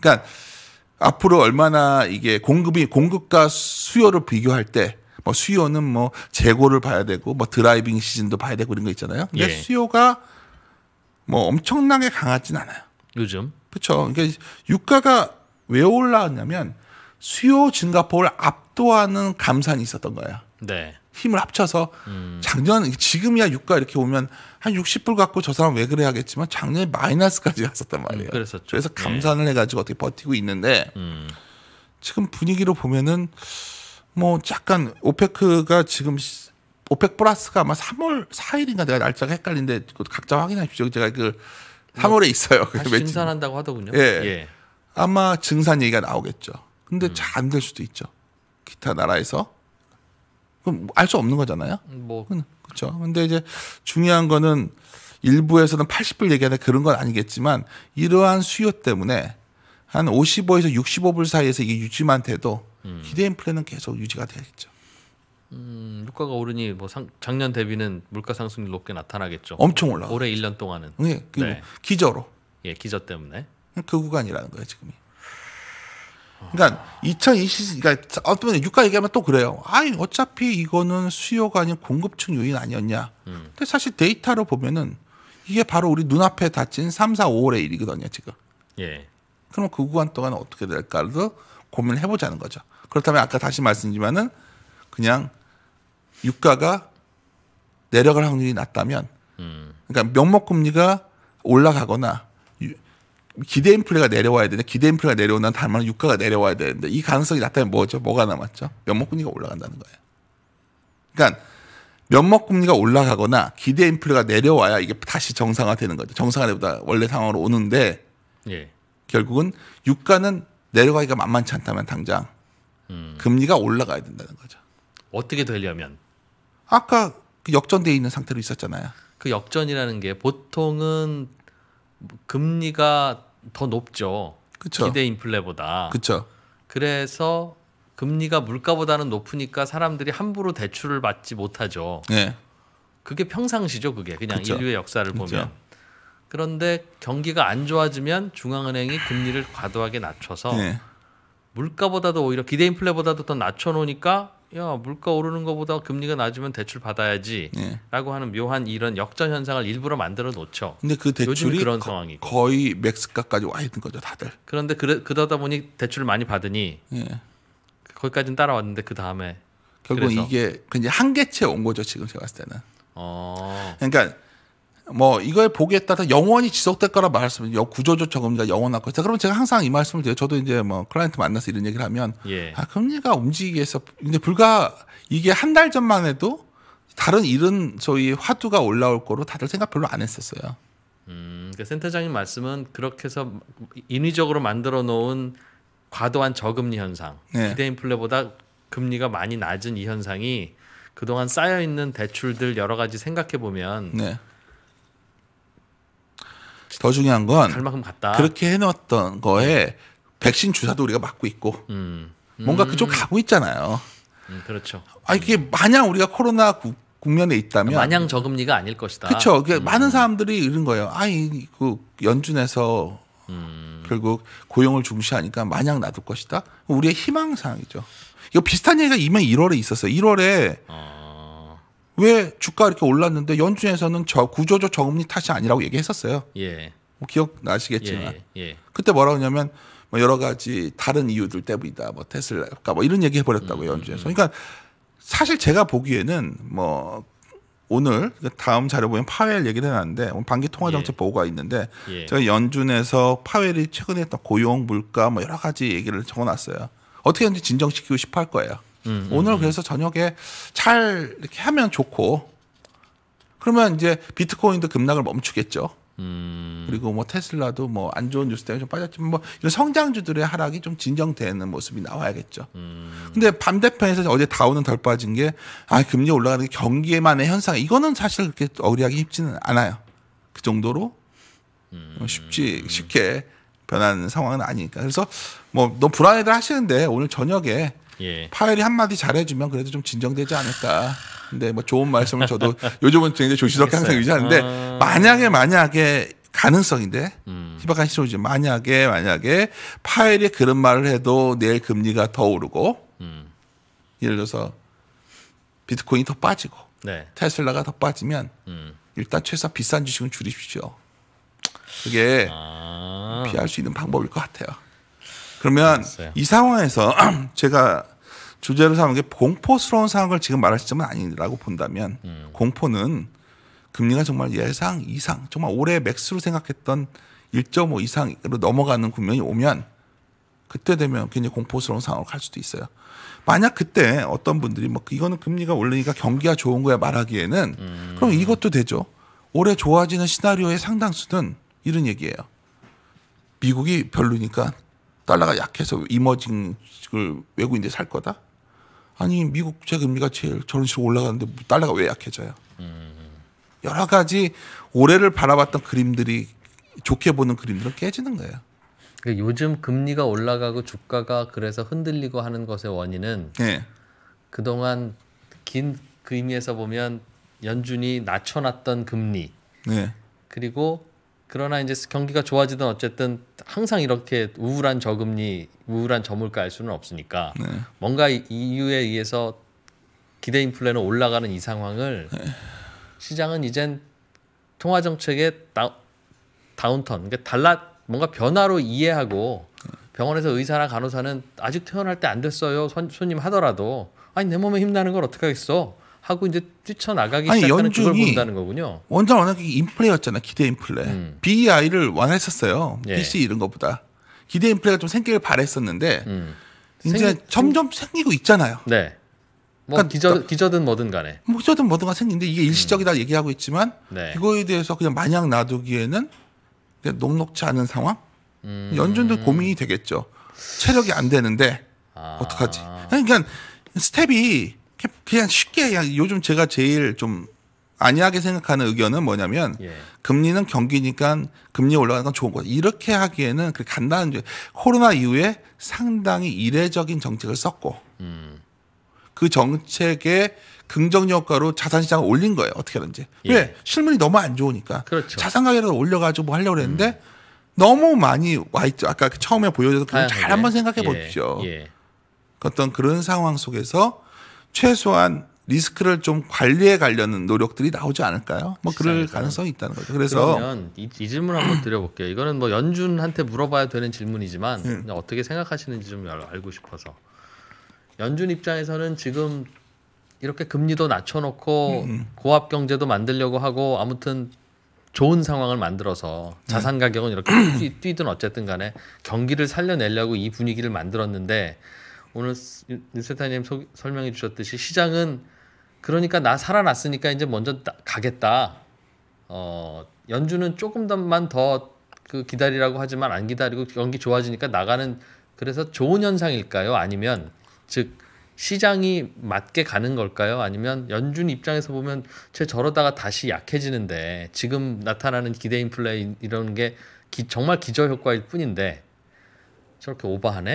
그러니까 앞으로 얼마나 이게 공급이 공급과 수요를 비교할 때 뭐 수요는 뭐 재고를 봐야 되고 뭐 드라이빙 시즌도 봐야 되고 이런 거 있잖아요. 근데 예. 수요가 뭐 엄청나게 강하진 않아요. 요즘. 그렇죠. 그러니까 유가가 왜 올라왔냐면 수요 증가폭을 압도하는 감산이 있었던 거야. 네. 힘을 합쳐서 음. 작년 지금이야 유가 이렇게 오면 한 60불 갖고 저 사람 왜 그래 하겠지만 작년에 마이너스까지 갔었단 음, 말이에요. 음, 그랬었죠. 그래서 네. 감산을 네. 해가지고 어떻게 버티고 있는데 음. 지금 분위기로 보면은 뭐 약간 오페크가 지금 오펙 플러스가 아마 3월 4일인가 내가 날짜가 헷갈린데 각자 확인하십시오. 제가 그 3월에 뭐 있어요. 그 증산한다고 하더군요. 예. 예. 아마 증산 얘기가 나오겠죠. 근데 음. 잘안 될 수도 있죠. 기타 나라에서 그럼 알수 없는 거잖아요. 음, 뭐 음, 그렇죠. 근데 이제 중요한 거는 일부에서는 80불 얘기하는 그런 건 아니겠지만 이러한 수요 때문에 한 55에서 65불 사이에서 이게 유지만 돼도 음. 기대 인플레는 계속 유지가 되겠죠. 음, 유가가 오르니 뭐 상, 작년 대비는 물가 상승률 높게 나타나겠죠. 엄청 올라. 올해 1년 동안은. 네, 네. 기저로. 예, 기저 때문에. 그 구간이라는 거예요, 지금이. 그러니까 2020, 그러니까 어떤 면 유가 얘기하면 또 그래요. 아이 어차피 이거는 수요가 아닌 공급층 요인 아니었냐. 음. 근데 사실 데이터로 보면은 이게 바로 우리 눈앞에 닫힌 3, 4, 5월의 일이거든요 지금. 예. 그럼 그 구간 동안 어떻게 될까를 고민을 해보자는 거죠. 그렇다면 아까 다시 말씀드리지만은 그냥 유가가 내려갈 확률이 낮다면, 음. 그러니까 명목 금리가 올라가거나 기대 인플레가 내려와야 되는데 기대 인플레가 내려오면 달만 유가가 내려와야 되는데 이 가능성이 낮다면 뭐죠? 뭐가 남았죠? 면목금리가 올라간다는 거예요. 그러니까 면목금리가 올라가거나 기대 인플레가 내려와야 이게 다시 정상화되는 거죠. 정상화보다 원래 상황으로 오는데 예. 결국은 유가는 내려가기가 만만치 않다면 당장 음. 금리가 올라가야 된다는 거죠. 어떻게 되려면? 아까 그역전되어 있는 상태로 있었잖아요. 그 역전이라는 게 보통은 금리가 더 높죠. 그쵸. 기대 인플레보다. 그쵸. 그래서 금리가 물가보다는 높으니까 사람들이 함부로 대출을 받지 못하죠. 예. 그게 평상시죠, 그게 그냥 그쵸. 인류의 역사를 보면. 그런데 경기가 안 좋아지면 중앙은행이 금리를 과도하게 낮춰서 예. 물가보다도 오히려 기대 인플레보다도 더 낮춰 놓으니까 야 물가 오르는 것보다 금리가 낮으면 대출 받아야지라고 네. 예. 하는 묘한 이런 역전 현상을 일부러 만들어 놓죠. 근데 그 대출이 그런 거, 상황이 거의 맥스가까지 와 있는 거죠, 다들. 그런데 그러, 그러다 보니 대출을 많이 받으니 예. 거기까지는 따라왔는데 그 다음에 결국 이게 그냥 한계체 온 거죠 지금 제가 봤을 때는. 어. 그러니까 뭐 이거의 보기에 따라 영원히 지속될 거라 말씀, 구조조 적금리가 영원할 것이다. 그러면 제가 항상 이 말씀을 드려요. 저도 이제 뭐 클라이언트 만나서 이런 얘기를 하면 예. 아, 금리가 움직이기 위해서 근데 불과 이게 한 달 전만 해도 다른 일은 저희 화두가 올라올 거로 다들 생각 별로 안 했었어요. 음, 그 센터장님 말씀은 그렇게 해서 인위적으로 만들어 놓은 과도한 저금리 현상, 네. 기대 인플레보다 금리가 많이 낮은 이 현상이 그동안 쌓여 있는 대출들 여러 가지 생각해 보면 네. 더 중요한 건 갈만큼 갔다. 그렇게 해놓았던 거에 네. 백신 주사도 우리가 맞고 있고 음. 음. 뭔가 그쪽 가고 있잖아요. 음, 그렇죠. 아 이게 만약 우리가 코로나 국, 면에 있다면 그러니까 마냥 저금리가 아닐 것이다. 그렇죠. 그러 음. 많은 사람들이 이런 거예요. 아이 그 연준에서 음. 결국 고용을 중시하니까 마냥 놔둘 것이다. 우리의 희망 사항이죠. 이거 비슷한 얘기가 이미 1월에 있었어요. 1월에 어. 왜 주가 이렇게 올랐는데 연준에서는 저 구조적 저금리 탓이 아니라고 얘기했었어요. 예. 뭐 기억나시겠지만 예, 예. 그때 뭐라고 하냐면 뭐 여러 가지 다른 이유들 때문이다. 뭐 테슬라가 그러니까 뭐 이런 얘기 해버렸다고 음, 음, 연준에서. 음. 그러니까 사실 제가 보기에는 뭐 오늘 다음 자료 보면 파웰 얘기를 해놨는데 오늘 반기 통화 정책 예. 보고가 있는데 예. 제가 연준에서 파웰이 최근에 했던 고용 물가 뭐 여러 가지 얘기를 적어놨어요. 어떻게든지 진정시키고 싶어 할 거예요. 음, 음, 오늘 음. 그래서 저녁에 잘 이렇게 하면 좋고 그러면 이제 비트코인도 급락을 멈추겠죠. 음. 그리고 뭐 테슬라도 뭐 안 좋은 뉴스 때문에 좀 빠졌지만 뭐 이런 성장주들의 하락이 좀 진정되는 모습이 나와야겠죠. 음. 근데 반대편에서 어제 다우는 덜 빠진 게 아 금리 올라가는 게 경기에만의 현상 이거는 사실 그렇게 어리하기 쉽지는 않아요. 그 정도로 음. 쉽지 쉽게 변하는 상황은 아니니까. 그래서 뭐 너무 불안해들 하시는데 오늘 저녁에 예. 파열이 한마디 잘해주면 그래도 좀 진정되지 않을까. 근데 뭐 좋은 말씀을 저도 요즘은 굉장히 조심스럽게 항상 유지하는데 아... 만약에 만약에 가능성인데 음. 희박한 시도지 만약에 만약에 파일이 그런 말을 해도 내일 금리가 더 오르고 음. 예를 들어서 비트코인이 더 빠지고 네. 테슬라가 더 빠지면 음. 일단 최소한 비싼 주식은 줄이십시오. 그게 아... 피할 수 있는 방법일 것 같아요. 그러면 알았어요. 이 상황에서 제가 주제로 삼은 게 공포스러운 상황을 지금 말할 시점은 아니라고 본다면 음. 공포는 금리가 정말 예상 이상 정말 올해 맥스로 생각했던 1.5 이상으로 넘어가는 국면이 오면 그때 되면 굉장히 공포스러운 상황으로 갈 수도 있어요. 만약 그때 어떤 분들이 뭐 이거는 금리가 올리니까 경기가 좋은 거야 말하기에는 음. 그럼 이것도 되죠. 올해 좋아지는 시나리오의 상당수는 이런 얘기예요. 미국이 별로니까 달러가 약해서 이머징을 외국인들이 살 거다? 아니 미국 재금리가 제일 저런 식으로 올라가는데 달러가 왜 약해져요? 여러 가지 올해를 바라봤던 그림들이 좋게 보는 그림들은 깨지는 거예요. 그러니까 요즘 금리가 올라가고 주가가 그래서 흔들리고 하는 것의 원인은 네. 그동안 긴그의에서 보면 연준이 낮춰놨던 금리 네. 그리고 그러나 이제 경기가 좋아지든 어쨌든 항상 이렇게 우울한 저금리, 우울한 저물가할 수는 없으니까 네. 뭔가 이유에 의해서 기대 인플레는 올라가는 이 상황을 네. 시장은 이젠 통화 정책의 다, 다운턴, 그러니까 달라 뭔가 변화로 이해하고 병원에서 의사나 간호사는 아직 퇴원할 때 안 됐어요. 손, 손님 하더라도 아니 내 몸에 힘나는 걸 어떻게 하겠어? 하고 이제 뛰쳐나가기 아니, 시작하는 그걸 본다는 거군요. 원달 완화기 인플레였잖아. 기대 인플레. 음. BEI를 완화했었어요. PC 예. 이런 것보다. 기대 인플레가 좀 생기길 바랬었는데 음. 이제 생기... 점점 생기고 있잖아요. 네. 뭐 그러니까 기저, 기저든 뭐든 간에. 뭐 기저든 뭐든 간에 생기는데 이게 일시적이다 음. 얘기하고 있지만 네. 이거에 대해서 그냥 마냥 놔두기에는 그냥 녹록치 않은 상황? 음. 연준도 고민이 되겠죠. 체력이 안 되는데 아. 어떡하지? 그러니까 스텝이 그냥 쉽게 그냥 요즘 제가 제일 좀 안이하게 생각하는 의견은 뭐냐면 예. 금리는 경기니까 금리 올라가는 건 좋은 거다. 이렇게 하기에는 그 간단한 코로나 이후에 상당히 이례적인 정책을 썼고 음. 그 정책의 긍정 효과로 자산 시장을 올린 거예요. 어떻게 하든지 예. 왜 실물이 너무 안 좋으니까 그렇죠. 자산 가격을 올려가지고 뭐 하려고 했는데 음. 너무 많이 와 있죠. 아까 처음에 보여줘서 그냥 아, 잘 한번 네. 생각해 예. 보십시오. 예. 어떤 그런 상황 속에서 최소한 리스크를 좀 관리해 가려는 노력들이 나오지 않을까요? 뭐 그럴 가능성이 있다는 거죠. 그래서 그러면 이, 이 질문 한번 드려볼게요. 이거는 뭐 연준한테 물어봐야 되는 질문이지만 음. 어떻게 생각하시는지 좀 알고 싶어서 연준 입장에서는 지금 이렇게 금리도 낮춰놓고 음. 음. 고압 경제도 만들려고 하고 아무튼 좋은 상황을 만들어서 네. 자산 가격은 이렇게 뛰든 어쨌든 간에 경기를 살려내려고 이 분위기를 만들었는데 오늘 뉴세타님 설명해 주셨듯이 시장은 그러니까 나 살아났으니까 이제 먼저 가겠다. 어, 연준은 조금 만더그 기다리라고 하지만 안 기다리고 연기 좋아지니까 나가는 그래서 좋은 현상일까요? 아니면 즉 시장이 맞게 가는 걸까요? 아니면 연준 입장에서 보면 쟤 저러다가 다시 약해지는데 지금 나타나는 기대 인플레 이런 게 기, 정말 기저 효과일 뿐인데 저렇게 오버하네.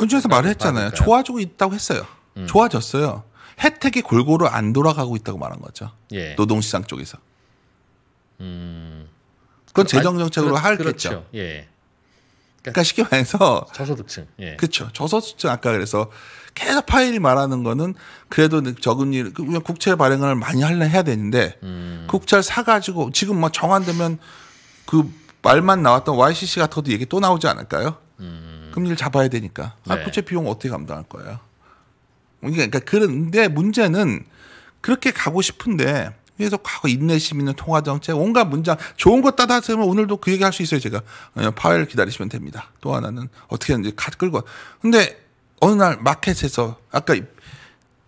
연주에서 말을 했잖아요. 좋아지고 있다고 했어요. 음. 좋아졌어요. 혜택이 골고루 안 돌아가고 있다고 말한 거죠. 예. 노동시장 쪽에서. 음. 그건 재정 정책으로 할그죠 그렇죠. 예. 그러니까, 그러니까, 쉽게 말해서 저소득층. 예. 그렇죠. 저소득층 아까 그래서 계속 파일이 말하는 거는 그래도 저금리 그 국채 발행을 많이 할래 해야 되는데 음. 국채를 사 가지고 지금 뭐정안되면그 말만 나왔던 YCC 같은 것도 얘기 또 나오지 않을까요? 음. 금리를 잡아야 되니까. 아, 네. 부채 비용 어떻게 감당할 거야? 그러니까, 그러니까 그런데 문제는 그렇게 가고 싶은데 계속 가고 인내심 있는 통화 정책 온갖 문장 좋은 것 따다 쓰면 오늘도 그 얘기 할 수 있어요 제가 어, 파일 기다리시면 됩니다 또 하나는 어떻게 하는지 가득 끌고 근데 어느 날 마켓에서 아까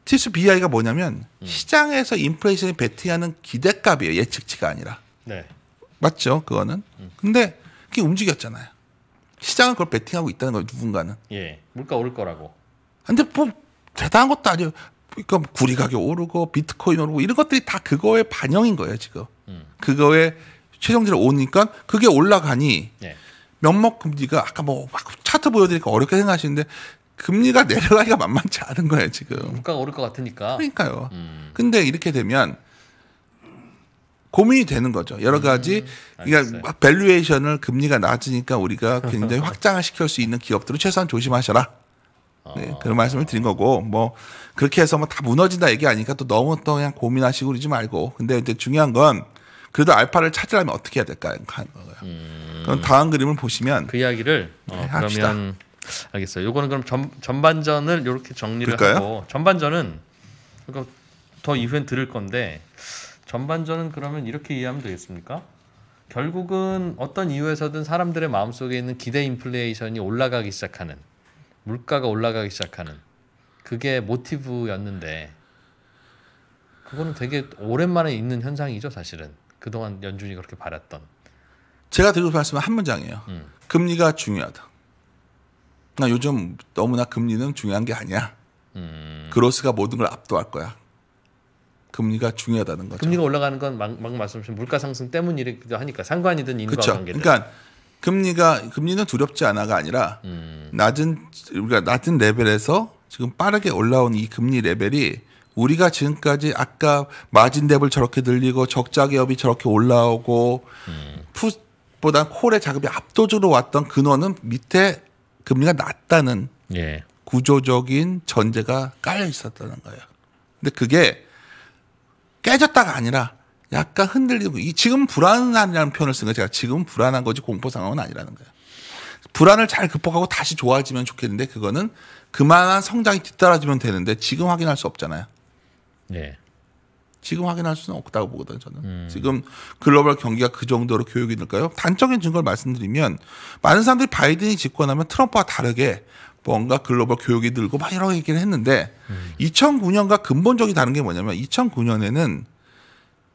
티스 BI가 뭐냐면 음. 시장에서 인플레이션이 베팅하는 기대값이에요 예측치가 아니라 네. 맞죠 그거는 음. 근데 그게 움직였잖아요 시장은 그걸 베팅하고 있다는 거예요. 누군가는. 예, 물가 오를 거라고. 근데 뭐 대단한 것도 아니에요. 그러니까 구리 가격 오르고 비트코인 오르고 이런 것들이 다 그거의 반영인 거예요 지금. 음. 그거에 최종지를 오니까 그게 올라가니 예. 면목 금리가 아까 뭐 막 차트 보여드리니까 어렵게 생각하시는데 금리가 내려가기가 만만치 않은 거예요 지금. 물가가 오를 것 같으니까. 그러니까요. 음. 근데 이렇게 되면 고민이 되는 거죠. 여러 가지 음, 그러니까 밸류에이션을 금리가 낮으니까 우리가 굉장히 확장시킬 수 있는 기업들을 최소한 조심하셔라. 어. 네, 그런 말씀을 드린 거고 뭐 그렇게 해서 뭐 다 무너진다 얘기 아니니까 또 너무 또 그냥 고민하시고 그러지 말고 근데 이제 중요한 건 그래도 알파를 찾으려면 어떻게 해야 될까 하는 거예요. 음. 그럼 다음 그림을 보시면 그 이야기를 어, 네, 합시다. 그러면 알겠어요. 요거는 그럼 전, 전반전을 이렇게 정리를 그럴까요? 하고 전반전은 그러니까 더 이후엔 들을 건데 전반전은 그러면 이렇게 이해하면 되겠습니까? 결국은 어떤 이유에서든 사람들의 마음속에 있는 기대 인플레이션이 올라가기 시작하는 물가가 올라가기 시작하는 그게 모티브였는데 그거는 되게 오랜만에 있는 현상이죠 사실은 그동안 연준이 그렇게 바랐던 제가 드리고 말씀은 한 문장이에요 음. 금리가 중요하다 나 요즘 너무나 금리는 중요한 게 아니야 음. 그로스가 모든 걸 압도할 거야 금리가 중요하다는 거죠. 금리가 올라가는 건막 말씀하신 물가 상승 때문이기도 하니까 상관이든 인과 그렇죠. 관계든. 그러니까 금리가 금리는 두렵지 않아가 아니라 음. 낮은 우리가 낮은 레벨에서 지금 빠르게 올라온 이 금리 레벨이 우리가 지금까지 아까 마진 대을 저렇게 늘리고 적자 기업이 저렇게 올라오고 음. 풋보다 콜의 자금이 압도적으로 왔던 근원은 밑에 금리가 낮다는 예. 구조적인 전제가 깔려 있었다는 거예요. 근데 그게 깨졌다가 아니라 약간 흔들리고 이 지금 불안한이라는 표현을 쓴거예요 제가 지금 불안한 거지 공포 상황은 아니라는 거예요. 불안을 잘 극복하고 다시 좋아지면 좋겠는데 그거는 그만한 성장이 뒤따라지면 되는데 지금 확인할 수 없잖아요. 네. 지금 확인할 수는 없다고 보거든요. 저는 음. 지금 글로벌 경기가 그 정도로 교육이 될까요? 단적인 증거를 말씀드리면 많은 사람들이 바이든이 집권하면 트럼프와 다르게 뭔가 글로벌 교육이 늘고 막이러고 있긴 했는데 음. 2009년과 근본적이 다른 게 뭐냐면 2009년에는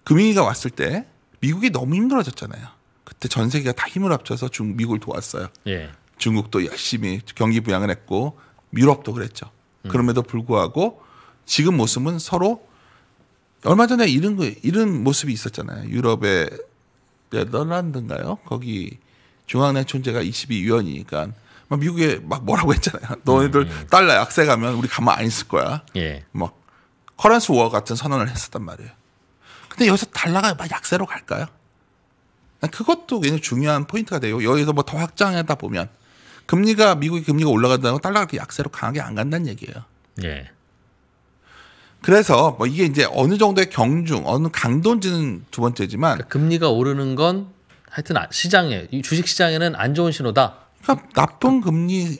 금융위가 왔을 때 미국이 너무 힘들어졌잖아요. 그때 전 세계가 다 힘을 합쳐서 중 미국을 도왔어요. 예. 중국도 열심히 경기 부양을 했고 유럽도 그랬죠. 음. 그럼에도 불구하고 지금 모습은 서로 얼마 전에 이런 거 이런 모습이 있었잖아요. 유럽의 네덜란드인가요? 거기 중앙 내 존재가 22위원이니까 막 미국에 막 뭐라고 했잖아요. 너희들 음. 달러 약세가면 우리 가만 안 있을 거야. 예. 막 커런스 워 같은 선언을 했었단 말이에요. 근데 여기서 달러가 막 약세로 갈까요? 그것도 굉장히 중요한 포인트가 돼요. 여기서 뭐 더 확장하다 보면 금리가 미국의 금리가 올라간다고 달러가 그렇게 약세로 강하게 안 간다는 얘기예요. 예. 그래서 뭐 이게 이제 어느 정도의 경중, 어느 강도인지는 두 번째지만 그러니까 금리가 오르는 건 하여튼 아, 시장에 주식 시장에는 안 좋은 신호다. 그러니까 나쁜 금리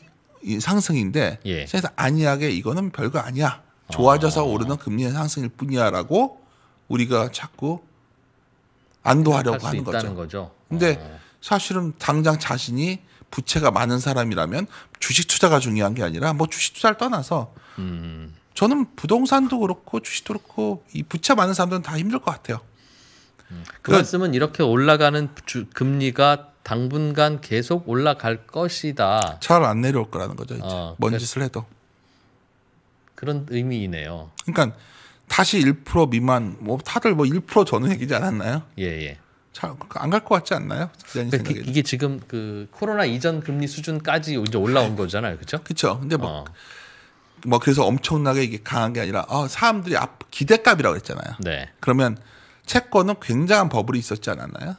상승인데 그래서 예. 아니하게 이거는 별거 아니야. 좋아져서 아. 오르는 금리 상승일 뿐이야라고 우리가 자꾸 안도하려고 하는 거죠. 거죠. 근데 아. 사실은 당장 자신이 부채가 많은 사람이라면 주식 투자가 중요한 게 아니라 뭐 주식 투자를 떠나서 음. 저는 부동산도 그렇고 주식도 그렇고 이 부채 많은 사람들은 다 힘들 것 같아요. 음. 그 그건, 말씀은 이렇게 올라가는 주, 금리가 당분간 계속 올라갈 것이다. 잘 안 내려올 거라는 거죠. 이제 어, 뭔 그, 짓을 해도 그런 의미이네요. 그러니까 다시 1% 미만 뭐 다들 뭐 1% 전후 얘기지 않았나요? 예 예. 잘 안 갈 것 같지 않나요? 그 이게 지금 그 코로나 이전 금리 수준까지 이제 올라온 거잖아요, 그렇죠? 그렇죠. 근데 뭐, 어. 뭐 그래서 엄청나게 이게 강한 게 아니라 어, 사람들이 기대값이라고 했잖아요. 네. 그러면 채권은 굉장한 버블이 있었지 않았나요?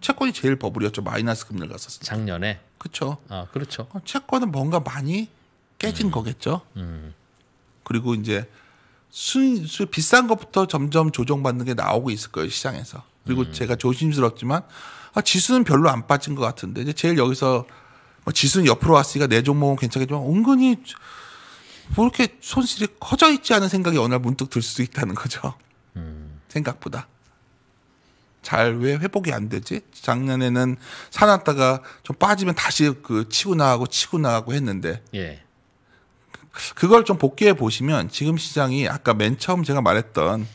채권이 제일 버블이었죠. 마이너스 금리를 갔었어요. 작년에. 그렇죠. 아, 그렇죠. 어, 채권은 뭔가 많이 깨진 음. 거겠죠. 음. 그리고 이제 순, 순 비싼 것부터 점점 조정받는 게 나오고 있을 거예요 시장에서. 그리고 음. 제가 조심스럽지만 아, 지수는 별로 안 빠진 것 같은데 이제 제일 여기서 뭐 지수는 옆으로 왔으니까 내 종목은 괜찮겠지만 은근히 뭐 이렇게 손실이 커져 있지 않은 생각이 어느 날 문득 들 수도 있다는 거죠. 음. 생각보다. 잘왜 회복이 안 되지? 작년에는 사놨다가 좀 빠지면 다시 그 치고 나가고 치고 나가고 했는데. 예. 그걸 좀 복귀해 보시면 지금 시장이 아까 맨 처음 제가 말했던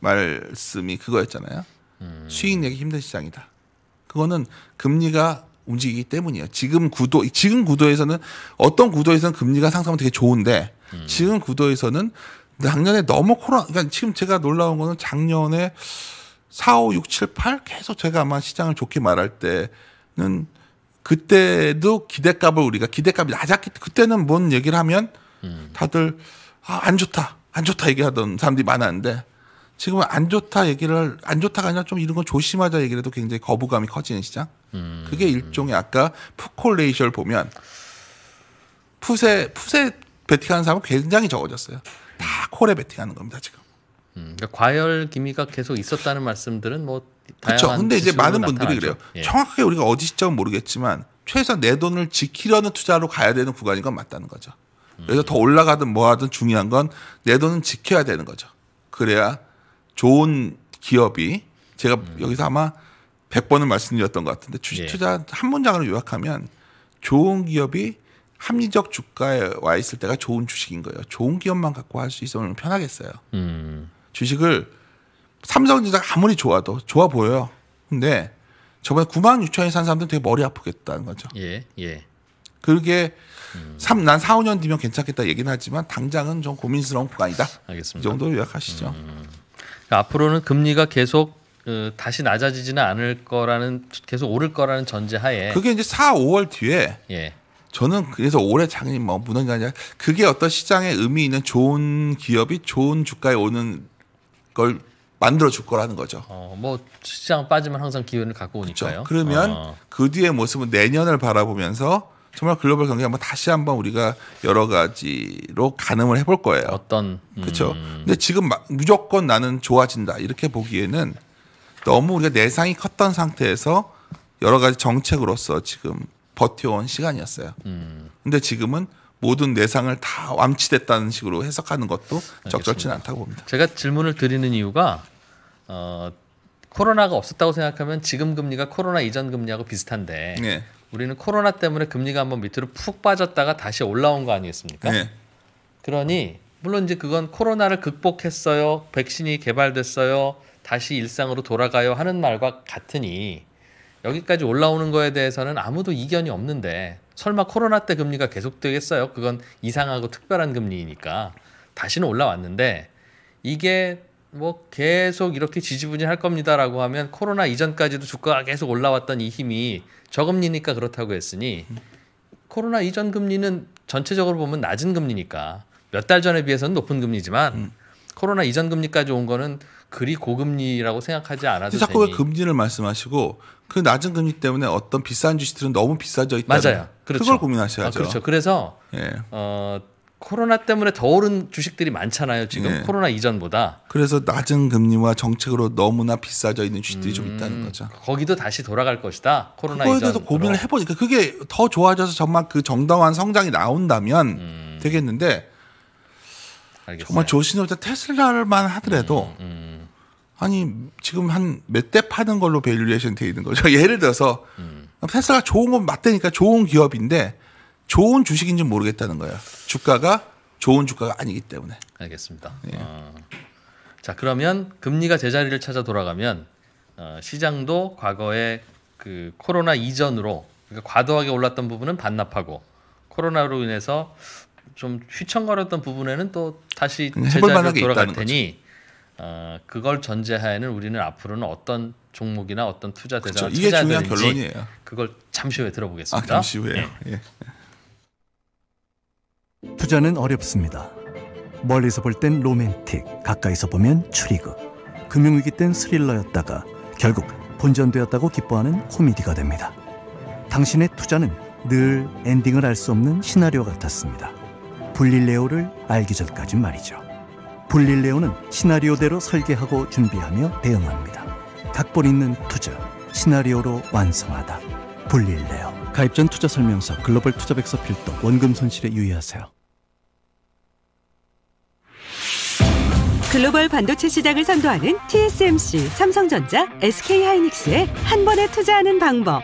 말씀이 그거였잖아요. 음. 수익 내기 힘든 시장이다. 그거는 금리가 움직이기 때문이에요. 지금 구도, 지금 구도에서는 어떤 구도에서는 금리가 상승하면 되게 좋은데 음. 지금 구도에서는 작년에 너무 코로나, 그러니까 지금 제가 놀라운 거는 작년에 4, 5, 6, 7, 8 계속 제가 아마 시장을 좋게 말할 때는 그때도 기대값을 우리가 기대값이 낮았기 그때는 뭔 얘기를 하면 음. 다들 아, 안 좋다 안 좋다 얘기하던 사람들이 많았는데 지금은 안 좋다 얘기를 안 좋다가 아니라 좀 이런 건 조심하자 얘기를 해도 굉장히 거부감이 커지는 시장 음. 그게 일종의 아까 푸콜레이션을 보면 푸세 푸세 베팅하는 사람은 굉장히 적어졌어요 다 콜에 베팅하는 겁니다 지금 음, 그러니까 과열 기미가 계속 있었다는 말씀들은 뭐 그렇죠. 근데 이제 많은 분들이 나타나죠. 그래요. 예. 정확하게 우리가 어디 시점 은 모르겠지만 최소한 내 돈을 지키려는 투자로 가야 되는 구간인 건 맞다는 거죠. 그래서 음. 더 올라가든 뭐하든 중요한 건 내 돈은 지켜야 되는 거죠. 그래야 좋은 기업이 제가 음. 여기서 아마 100번은 말씀드렸던 것 같은데 주식 예. 투자 예. 한 문장으로 요약하면 좋은 기업이 합리적 주가에 와 있을 때가 좋은 주식인 거예요. 좋은 기업만 갖고 할 수 있으면 편하겠어요. 음. 주식을 삼성전자 아무리 좋아도 좋아 보여요. 근데 저번에 9만 6천에 산 사람들 되게 머리 아프겠다는 거죠. 예, 예. 그게 음. 3, 난 4, 5년 뒤면 괜찮겠다 얘기는 하지만 당장은 좀 고민스러운 구간이다. 알겠습니다. 이 정도로 요약하시죠. 음. 그러니까 앞으로는 금리가 계속 그, 다시 낮아지지는 않을 거라는 계속 오를 거라는 전제하에 그게 이제 4, 5월 뒤에 예. 저는 그래서 올해 장님 뭐무너 아니라 그게 어떤 시장에 의미 있는 좋은 기업이 좋은 주가에 오는 걸 만들어 줄 거라는 거죠. 어, 뭐 시장 빠지면 항상 기회를 갖고 오니까요. 그렇죠? 그러면 어. 그 뒤의 모습은 내년을 바라보면서 정말 글로벌 경기 한번 다시 한번 우리가 여러 가지로 가늠을 해볼 거예요. 어떤 음. 그렇죠. 근데 지금 무조건 나는 좋아진다 이렇게 보기에는 너무 우리가 내상이 컸던 상태에서 여러 가지 정책으로서 지금 버텨온 시간이었어요. 음. 근데 지금은 모든 내상을 다 완치됐다는 식으로 해석하는 것도 적절치는 않다고 봅니다. 제가 질문을 드리는 이유가 어, 코로나가 없었다고 생각하면 지금 금리가 코로나 이전 금리하고 비슷한데 네. 우리는 코로나 때문에 금리가 한번 밑으로 푹 빠졌다가 다시 올라온 거 아니겠습니까? 네. 그러니 물론 이제 그건 코로나를 극복했어요, 백신이 개발됐어요, 다시 일상으로 돌아가요 하는 말과 같으니 여기까지 올라오는 거에 대해서는 아무도 이견이 없는데 설마 코로나 때 금리가 계속되겠어요? 그건 이상하고 특별한 금리니까 이 다시는 올라왔는데 이게 뭐 계속 이렇게 지지부진할 겁니다라고 하면 코로나 이전까지도 주가가 계속 올라왔던 이 힘이 저금리니까 그렇다고 했으니 코로나 이전 금리는 전체적으로 보면 낮은 금리니까 몇 달 전에 비해서는 높은 금리지만 음. 코로나 이전 금리까지 온 거는 그리 고금리라고 생각하지 않아도 자꾸 왜 금리를 말씀하시고 그 낮은 금리 때문에 어떤 비싼 주식들은 너무 비싸져 있다. 맞아요. 그렇죠. 그걸 고민하셔야죠. 아, 그렇죠. 그래서 예. 어, 코로나 때문에 더 오른 주식들이 많잖아요. 지금 예. 코로나 이전보다. 그래서 낮은 금리와 정책으로 너무나 비싸져 있는 주식들이 음, 좀 있다는 음, 거죠. 거기도 다시 돌아갈 것이다. 코로나 그거에 대해서 고민을 해보니까 그게 더 좋아져서 정말 그 정당한 성장이 나온다면 음, 되겠는데 알겠어요. 정말 조신스럽 테슬라만 하더라도. 음, 음. 아니 지금 한 몇 대 파는 걸로 밸류에이션 돼 있는 거죠. 예를 들어서 음. 테슬라가 좋은 건 맞다니까 좋은 기업인데 좋은 주식인지 모르겠다는 거예요. 주가가 좋은 주가가 아니기 때문에. 알겠습니다. 예. 어. 자 그러면 금리가 제자리를 찾아 돌아가면 어, 시장도 과거에 그 코로나 이전으로 그러니까 과도하게 올랐던 부분은 반납하고 코로나로 인해서 좀 휘청거렸던 부분에는 또 다시 제자리로 돌아갈 테니 어, 그걸 전제하에는 우리는 앞으로는 어떤 종목이나 어떤 투자 대상 그렇죠. 이게 중요한 결론이에요. 그걸 잠시 후에 들어보겠습니다. 아, 잠시 후에요. 네. 예. 투자는 어렵습니다. 멀리서 볼 땐 로맨틱, 가까이서 보면 추리극. 금융위기 땐 스릴러였다가 결국 본전되었다고 기뻐하는 코미디가 됩니다. 당신의 투자는 늘 엔딩을 알 수 없는 시나리오 같았습니다. 불릴레오를 알기 전까진 말이죠. 볼릴레오는 시나리오대로 설계하고 준비하며 대응합니다. 각본 있는 투자, 시나리오로 완성하다. 볼릴레오. 가입 전 투자 설명서, 글로벌 투자백서 필독, 원금 손실에 유의하세요. 글로벌 반도체 시장을 선도하는 TSMC, 삼성전자, SK하이닉스에 한 번에 투자하는 방법.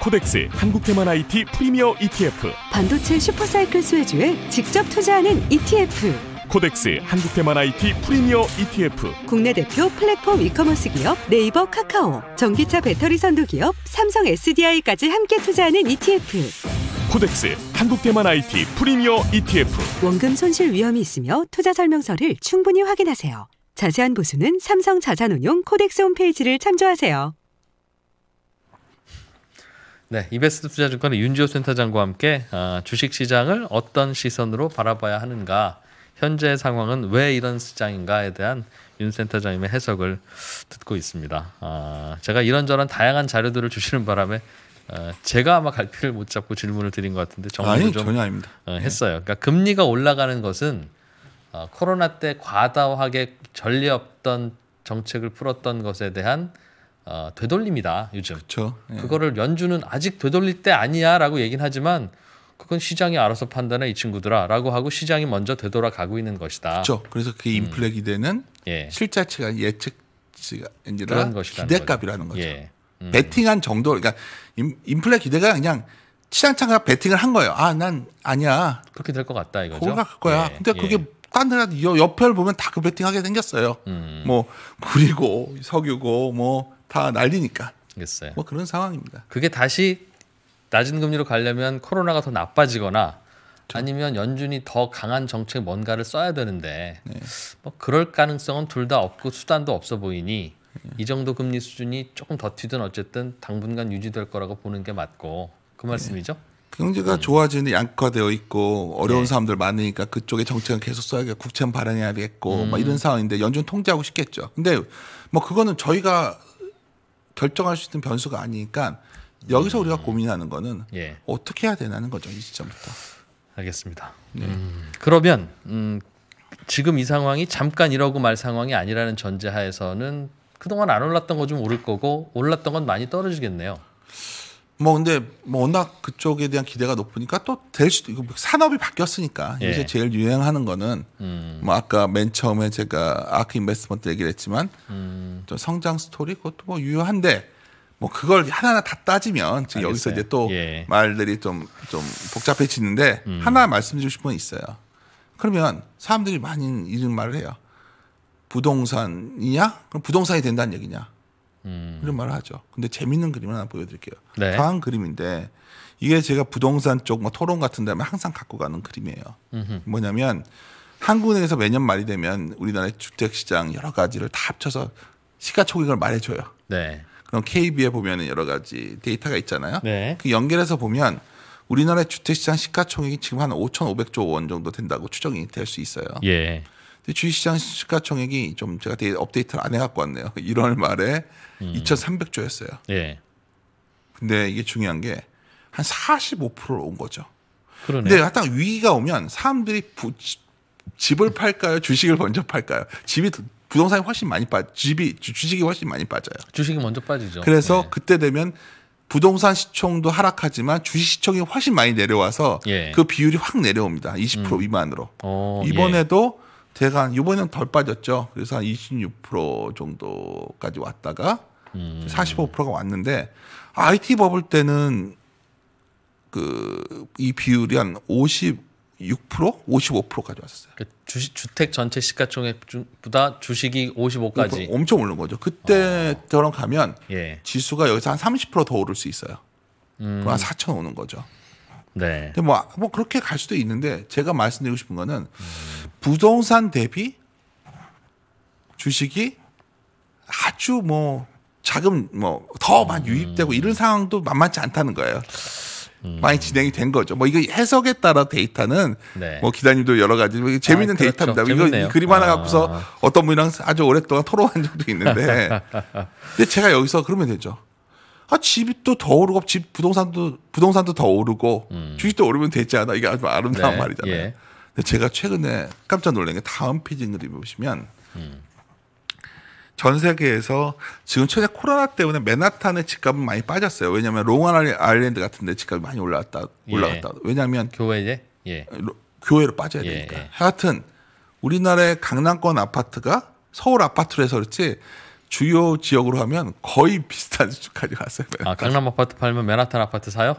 코덱스 한국테만 IT 프리미어 ETF. 반도체 슈퍼사이클 수혜주에 직접 투자하는 ETF. 코덱스 한국테만 IT 프리미어 ETF 국내 대표 플랫폼 이커머스 기업 네이버 카카오 전기차 배터리 선도 기업 삼성 SDI까지 함께 투자하는 ETF 코덱스 한국테만 IT 프리미어 ETF 원금 손실 위험이 있으며 투자 설명서를 충분히 확인하세요. 자세한 보수는 삼성 자산운용 코덱스 홈페이지를 참조하세요. 네, 이베스트 투자증권의 윤지호 센터장과 함께 아, 주식 시장을 어떤 시선으로 바라봐야 하는가 현재 상황은 왜 이런 시장인가에 대한 윤 센터장님의 해석을 듣고 있습니다. 아, 제가 이런저런 다양한 자료들을 주시는 바람에 어, 제가 아마 갈피를 못 잡고 질문을 드린 것 같은데 정리좀 전혀 아닙니다. 어, 네. 했어요. 그러니까 금리가 올라가는 것은 어, 코로나 때 과다하게 전례 없던 정책을 풀었던 것에 대한 어, 되돌림이다 요즘. 그렇죠. 예. 그거를 연준은 아직 되돌릴 때 아니야라고 얘긴 하지만 그건 시장이 알아서 판단해 이 친구들아라고 하고 시장이 먼저 되돌아가고 있는 것이다. 그렇죠. 그래서 그 음. 인플렉이 되는 예. 실자치가 예측치가 아니라 기대값이라는 거죠. 예. 음. 베팅한 정도 그러니까 인플레 기대가 그냥 시장차가 베팅을 한 거예요. 아, 난 아니야. 그렇게 될 것 같다 이거죠. 거갈 거야. 예. 근데 그게 예. 딴 데라도 옆에 보면 다그 베팅하게 생겼어요. 음. 뭐 구리고 석유고 뭐다 난리니까. 알겠어요. 뭐 그런 상황입니다. 그게 다시 낮은 금리로 가려면 코로나가 더 나빠지거나 아니면 연준이 더 강한 정책 뭔가를 써야 되는데 네. 뭐 그럴 가능성은 둘 다 없고 수단도 없어 보이니 네. 이 정도 금리 수준이 조금 더 튀든 어쨌든 당분간 유지될 거라고 보는 게 맞고 그 네. 말씀이죠? 네. 경제가 음. 좋아지는 양극화되어 있고 어려운 네. 사람들 많으니까 그쪽에 정책을 계속 써야겠 고 국채는 발행해야 겠고 음. 막 이런 상황인데 연준 통제하고 싶겠죠. 근데 뭐 그거는 저희가 결정할 수 있는 변수가 아니니까 여기서 우리가 고민하는 거는 예. 어떻게 해야 되나는 거죠 이 시점부터. 알겠습니다. 네. 음, 그러면 음, 지금 이 상황이 잠깐 이러고 말 상황이 아니라는 전제하에서는 그동안 안 올랐던 거 좀 오를 거고 올랐던 건 많이 떨어지겠네요. 뭐 근데 뭐 워낙 그쪽에 대한 기대가 높으니까 또 될 수도 있고 산업이 바뀌었으니까 예. 요새 제일 유행하는 거는 음. 뭐 아까 맨 처음에 제가 아크 인베스먼트 얘기를 했지만 음. 성장 스토리 그것도 뭐 유효한데 뭐 그걸 하나하나 다 따지면 지금 여기서 이제 또 예. 말들이 좀 좀 복잡해지는데 음. 하나 말씀드리고 싶은 건 있어요. 그러면 사람들이 많이 이런 말을 해요. 부동산이냐? 그럼 부동산이 된다는 얘기냐? 음. 이런 말을 하죠. 근데 재밌는 그림 하나 보여드릴게요. 네. 강한 그림인데 이게 제가 부동산 쪽 뭐 토론 같은 데 하면 항상 갖고 가는 그림이에요. 음흠. 뭐냐면 한국에서 매년 말이 되면 우리나라의 주택 시장 여러 가지를 다 합쳐서 시가총액을 말해줘요. 네. 그럼 KB에 보면 여러 가지 데이터가 있잖아요. 네. 그 연결해서 보면 우리나라의 주택시장 시가총액이 지금 한 5,500조 원 정도 된다고 추정이 될 수 있어요. 예. 근데 주식시장 시가총액이 좀 제가 데이, 업데이트를 안 해갖고 왔네요. 1월 말에 음. 2,300조였어요. 예. 근데 이게 중요한 게 한 45%로 온 거죠. 그러네. 근데 약간 위기가 오면 사람들이 부, 집을 팔까요? 주식을 먼저 팔까요? 집이 부동산이 훨씬 많이 빠 집이 주식이 훨씬 많이 빠져요. 주식이 먼저 빠지죠. 그래서 네. 그때 되면 부동산 시총도 하락하지만 주식 시총이 훨씬 많이 내려와서 예. 그 비율이 확 내려옵니다. 20% 음. 미만으로. 오, 어, 예. 이번에도 예. 대강 이번에는 덜 빠졌죠. 그래서 한 26% 정도까지 왔다가 음. 45%가 왔는데 IT 버블 때는 그 이 비율이 한 50, 6% 55%까지 왔었어요. 그러니까 주식 주택 전체 시가총액보다 주식이 55까지 엄청 오른 거죠. 그때처럼 어. 가면 예. 지수가 여기서 한 30%더 오를 수 있어요. 음. 한 4천 오는 거죠. 네. 근데 뭐, 뭐 그렇게 갈 수도 있는데 제가 말씀드리고 싶은 거는 음. 부동산 대비 주식이 아주 뭐 자금 뭐 더막 음. 유입되고 이런 상황도 만만치 않다는 거예요. 음. 많이 진행이 된 거죠. 뭐 이거 해석에 따라 데이터는 네. 뭐 기자님도 여러 가지 뭐 재미있는 아, 그렇죠. 데이터입니다. 재밌네요. 이거 그림 하나 아. 갖고서 아. 어떤 분이랑 아주 오랫동안 토론한 적도 있는데 근데 제가 여기서 그러면 되죠. 아 집도 더 오르고 집 부동산도 부동산도 더 오르고 음. 주식도 오르면 되지 않아 이게 아주 아름다운 네. 말이잖아요. 예. 근데 제가 최근에 깜짝 놀란 게 다음 페이지 그림 보시면 음. 전 세계에서 지금 최근 코로나 때문에 맨하탄의 집값은 많이 빠졌어요. 왜냐하면 롱 아일랜드 같은 데 집값이 많이 예. 올라갔다 올라갔다. 예. 왜냐하면 교회제 예. 교회로 빠져야 예. 되니까. 예. 하여튼 우리나라의 강남권 아파트가 서울 아파트로 해서 그렇지 주요 지역으로 하면 거의 비슷한 수준까지 갔어요. 맨하탄. 아 강남 아파트 팔면 맨하탄 아파트 사요?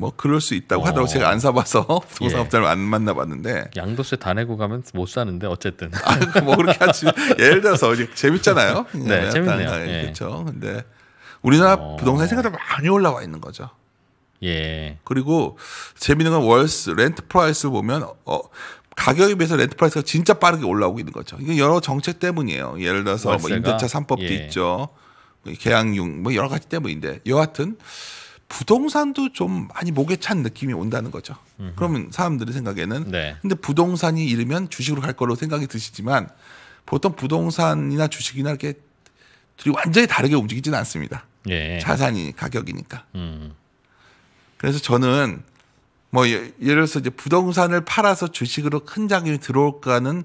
뭐 그럴 수 있다고 어. 하더라고 제가 안 사봐서 동사업자를 예. 안 만나봤는데 양도세 다 내고 가면 못 사는데 어쨌든 아, 뭐 그렇게 하지 예를 들어서 재밌잖아요 네 재밌네요 아, 그렇죠 근데 우리나라 어. 부동산 생각보다 많이 올라와 있는 거죠 예 그리고 재밌는 건 월스 렌트 프라이스 보면 어 가격에 비해서 렌트 프라이스가 진짜 빠르게 올라오고 있는 거죠 이게 여러 정책 때문이에요 예를 들어서 뭐 월세가? 뭐 임대차 삼법도 예. 있죠 뭐 계약용 뭐 여러 가지 때문인데 여하튼 부동산도 좀 많이 목에 찬 느낌이 온다는 거죠. 음흠. 그러면 사람들의 생각에는 네. 근데 부동산이 이르면 주식으로 갈 걸로 생각이 드시지만 보통 부동산이나 주식이나 이렇게 둘이 완전히 다르게 움직이지는 않습니다. 예. 자산이 가격이니까. 음. 그래서 저는 뭐 예, 예를 들어서 이제 부동산을 팔아서 주식으로 큰 자금이 들어올까는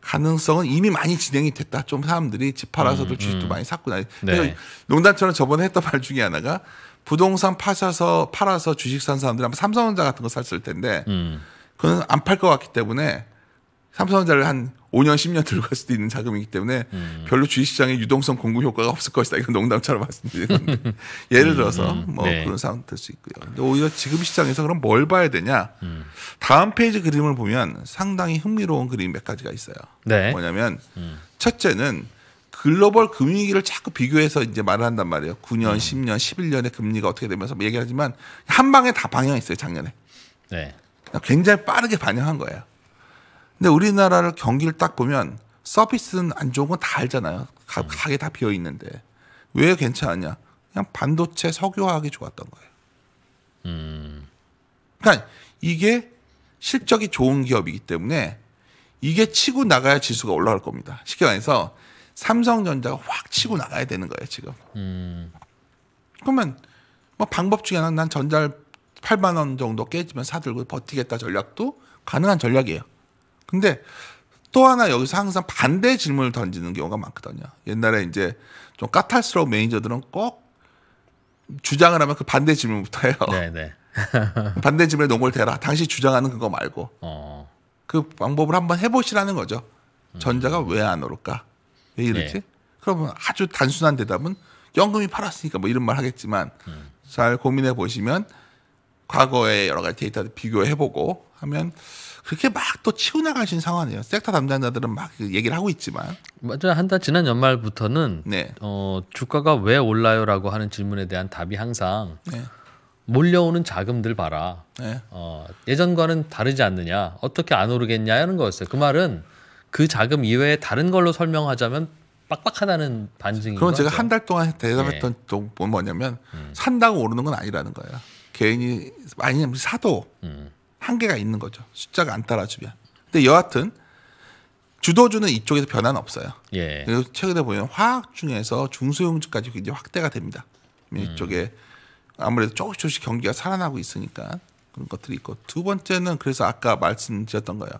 가능성은 이미 많이 진행이 됐다. 좀 사람들이 집 팔아서도 음, 주식도 음. 많이 샀구나. 네. 농담처럼 저번에 했던 말 중에 하나가 부동산 파셔서 팔아서 주식 산 사람들이 아마 삼성전자 같은 거 샀을 텐데 음. 그건 안 팔 것 같기 때문에 삼성전자를 한 5년 10년 들고 갈 수도 있는 자금이기 때문에 음. 별로 주식시장에 유동성 공급 효과가 없을 것이다. 이건 농담처럼 말씀드리는데 예를 들어서 음, 음. 뭐 네. 그런 상황 될수 있고요. 근데 오히려 지금 시장에서 그럼 뭘 봐야 되냐? 음. 다음 페이지 그림을 보면 상당히 흥미로운 그림 몇 가지가 있어요. 네. 뭐냐면 음. 첫째는 글로벌 금융위기를 자꾸 비교해서 이제 말을 한단 말이에요. 9년, 음. 10년, 11년의 금리가 어떻게 되면서 뭐 얘기하지만 한 방에 다 반영했어요, 작년에. 네. 그러니까 굉장히 빠르게 반영한 거예요. 근데 우리나라를 경기를 딱 보면 서비스는 안 좋은 건 다 알잖아요. 가, 음. 가게 다 비어 있는데 왜 괜찮냐? 그냥 반도체 석유화학이 좋았던 거예요. 음. 그러니까 이게 실적이 좋은 기업이기 때문에 이게 치고 나가야 지수가 올라갈 겁니다. 쉽게 말해서 삼성전자가 확 치고 나가야 되는 거예요 지금. 음. 그러면 뭐 방법 중에 하나는 난 전자를 8만 원 정도 깨지면 사들고 버티겠다 전략도 가능한 전략이에요. 근데 또 하나 여기서 항상 반대 질문을 던지는 경우가 많거든요. 옛날에 이제 좀 까탈스러운 매니저들은 꼭 주장을 하면 그 반대 질문부터 해요. 네네. 네. 반대 질문에 농을 대라. 당시 주장하는 그거 말고 어. 그 방법을 한번 해보시라는 거죠. 음. 전자가 왜 안 오를까? 왜 이렇지? 네. 그러면 아주 단순한 대답은 연금이 팔았으니까 뭐 이런 말 하겠지만 음. 잘 고민해 보시면 과거의 여러 가지 데이터를 비교해 보고 하면 그렇게 막 또 치우나가신 상황이에요. 섹터 담당자들은 막 그 얘기를 하고 있지만 맞아한달 지난 연말부터는 네. 어, 주가가 왜 올라요라고 하는 질문에 대한 답이 항상 네. 몰려오는 자금들 봐라. 네. 어, 예전과는 다르지 않느냐. 어떻게 안 오르겠냐 하는 거였어요. 그 말은 그 자금 이외에 다른 걸로 설명하자면 빡빡하다는 반증이 그건 제가 한 달 동안 대답했던 예. 또 뭐냐면 음. 산다고 오르는 건 아니라는 거예요. 개인이 많이 사도 음. 한계가 있는 거죠. 숫자가 안 따라주면. 근데 여하튼 주도주는 이쪽에서 변화는 없어요. 예. 그리고 최근에 보면 화학 중에서 중소형주까지 이제 확대가 됩니다. 이쪽에 음. 아무래도 조금씩 조금씩 경기가 살아나고 있으니까 그런 것들이 있고 두 번째는 그래서 아까 말씀드렸던 거예요.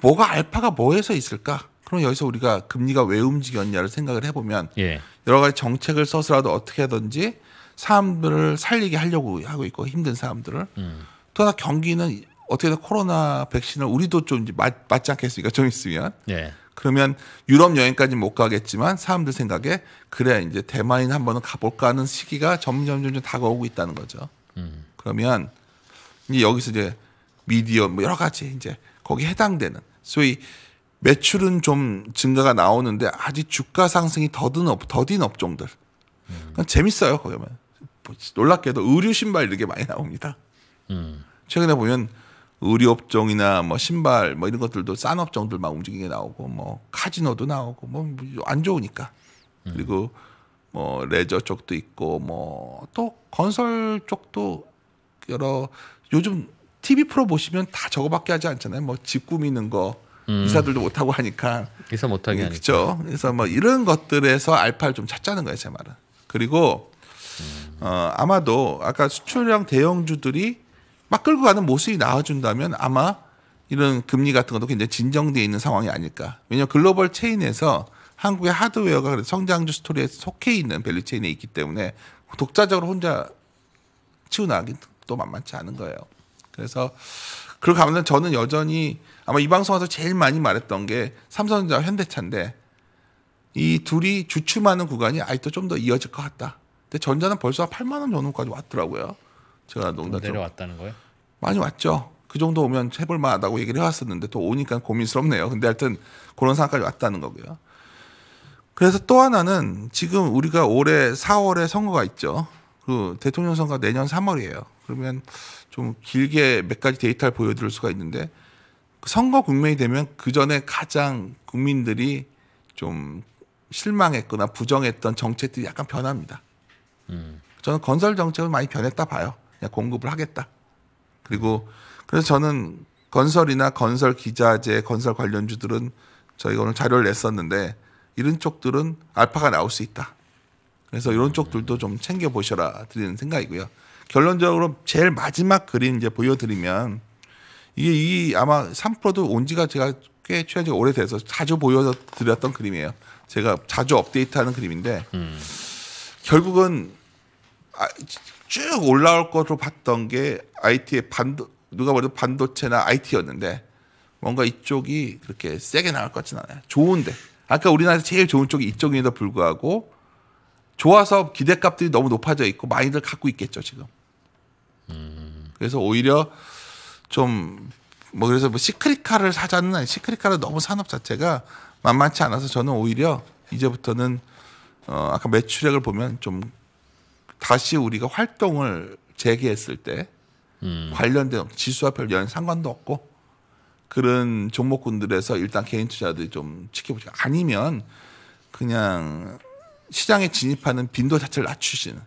뭐가 알파가 뭐에서 있을까? 그럼 여기서 우리가 금리가 왜 움직였냐를 생각을 해보면 예. 여러 가지 정책을 써서라도 어떻게 하든지 사람들을 살리게 하려고 하고 있고 힘든 사람들을 음. 또 하나 경기는 어떻게든 코로나 백신을 우리도 좀 맞, 맞지 않겠습니까? 좀 있으면 예. 그러면 유럽 여행까지 못 가겠지만 사람들 생각에 그래 이제 대만이나 한번은 가볼까 하는 시기가 점점 점점 다가오고 있다는 거죠. 음. 그러면 이제 여기서 이제 미디어 뭐 여러 가지 이제 거기 해당되는 소위 매출은 좀 증가가 나오는데 아직 주가 상승이 더딘, 업, 더딘 업종들. 음. 재밌어요, 거기면. 뭐 놀랍게도 의류 신발 이렇게 많이 나옵니다. 음. 최근에 보면 의류 업종이나 뭐 신발 뭐 이런 것들도 싼 업종들 막 움직이게 는 나오고 뭐 카지노도 나오고 뭐 안 좋으니까. 음. 그리고 뭐 레저 쪽도 있고 뭐 또 건설 쪽도 여러 요즘 TV 프로 보시면 다 저거밖에 하지 않잖아요. 뭐 집 꾸미는 거 음. 이사들도 못하고 하니까 이사 못하게 음, 하니까 그죠. 그래서 뭐 이런 것들에서 알파를 좀 찾자는 거예요, 제 말은. 그리고 음. 어, 아마도 아까 수출형 대형주들이 막 끌고 가는 모습이 나와준다면 아마 이런 금리 같은 것도 굉장히 진정돼 있는 상황이 아닐까. 왜냐하면 글로벌 체인에서 한국의 하드웨어가 성장주 스토리에 속해 있는 밸류 체인에 있기 때문에 독자적으로 혼자 치우 나가긴 또 만만치 않은 거예요. 그래서 그렇게 하면 저는 여전히 아마 이 방송에서 제일 많이 말했던 게 삼성전자 현대차인데 이 둘이 주춤하는 구간이 아직도 좀 더 이어질 것 같다. 근데 전자는 벌써 8만 원 정도까지 왔더라고요. 제가 농담 내려왔다는 거예요? 많이 왔죠. 그 정도 오면 해볼 만하다고 얘기를 해왔었는데 또 오니까 고민스럽네요. 근데 하여튼 그런 상황까지 왔다는 거고요. 그래서 또 하나는 지금 우리가 올해 4월에 선거가 있죠. 그 대통령 선거 내년 3월이에요. 그러면 좀 길게 몇 가지 데이터를 보여드릴 수가 있는데 그 선거 국면이 되면 그 전에 가장 국민들이 좀 실망했거나 부정했던 정책들이 약간 변합니다. 음. 저는 건설 정책은 많이 변했다 봐요. 그냥 공급을 하겠다. 그리고 그래서 저는 건설이나 건설 기자재, 건설 관련주들은 저희가 오늘 자료를 냈었는데 이런 쪽들은 알파가 나올 수 있다. 그래서 이런 쪽들도 좀 챙겨 보셔라 드리는 생각이고요. 결론적으로 제일 마지막 그림 이제 보여드리면 이게 이 아마 3%도 온지가 제가 꽤 취한 지 오래돼서 자주 보여드렸던 그림이에요. 제가 자주 업데이트하는 그림인데 음. 결국은 아, 쭉 올라올 것으로 봤던 게 IT의 반도 누가 봐도 반도체나 IT였는데 뭔가 이쪽이 그렇게 세게 나올 것 같지는 않아요. 좋은데 아까 우리나라에서 제일 좋은 쪽이 이쪽임에도 불구하고 좋아서 기대값들이 너무 높아져 있고 많이들 갖고 있겠죠 지금. 음. 그래서 오히려 좀 뭐 그래서 뭐 시크릿카를 사자는 아니 시크릿카를 너무 산업 자체가 만만치 않아서 저는 오히려 이제부터는 어 아까 매출액을 보면 좀 다시 우리가 활동을 재개했을 때 음. 관련된 지수와 별연 상관도 없고 그런 종목군들에서 일단 개인 투자들이 좀 지켜보자 아니면 그냥 시장에 진입하는 빈도 자체를 낮추시는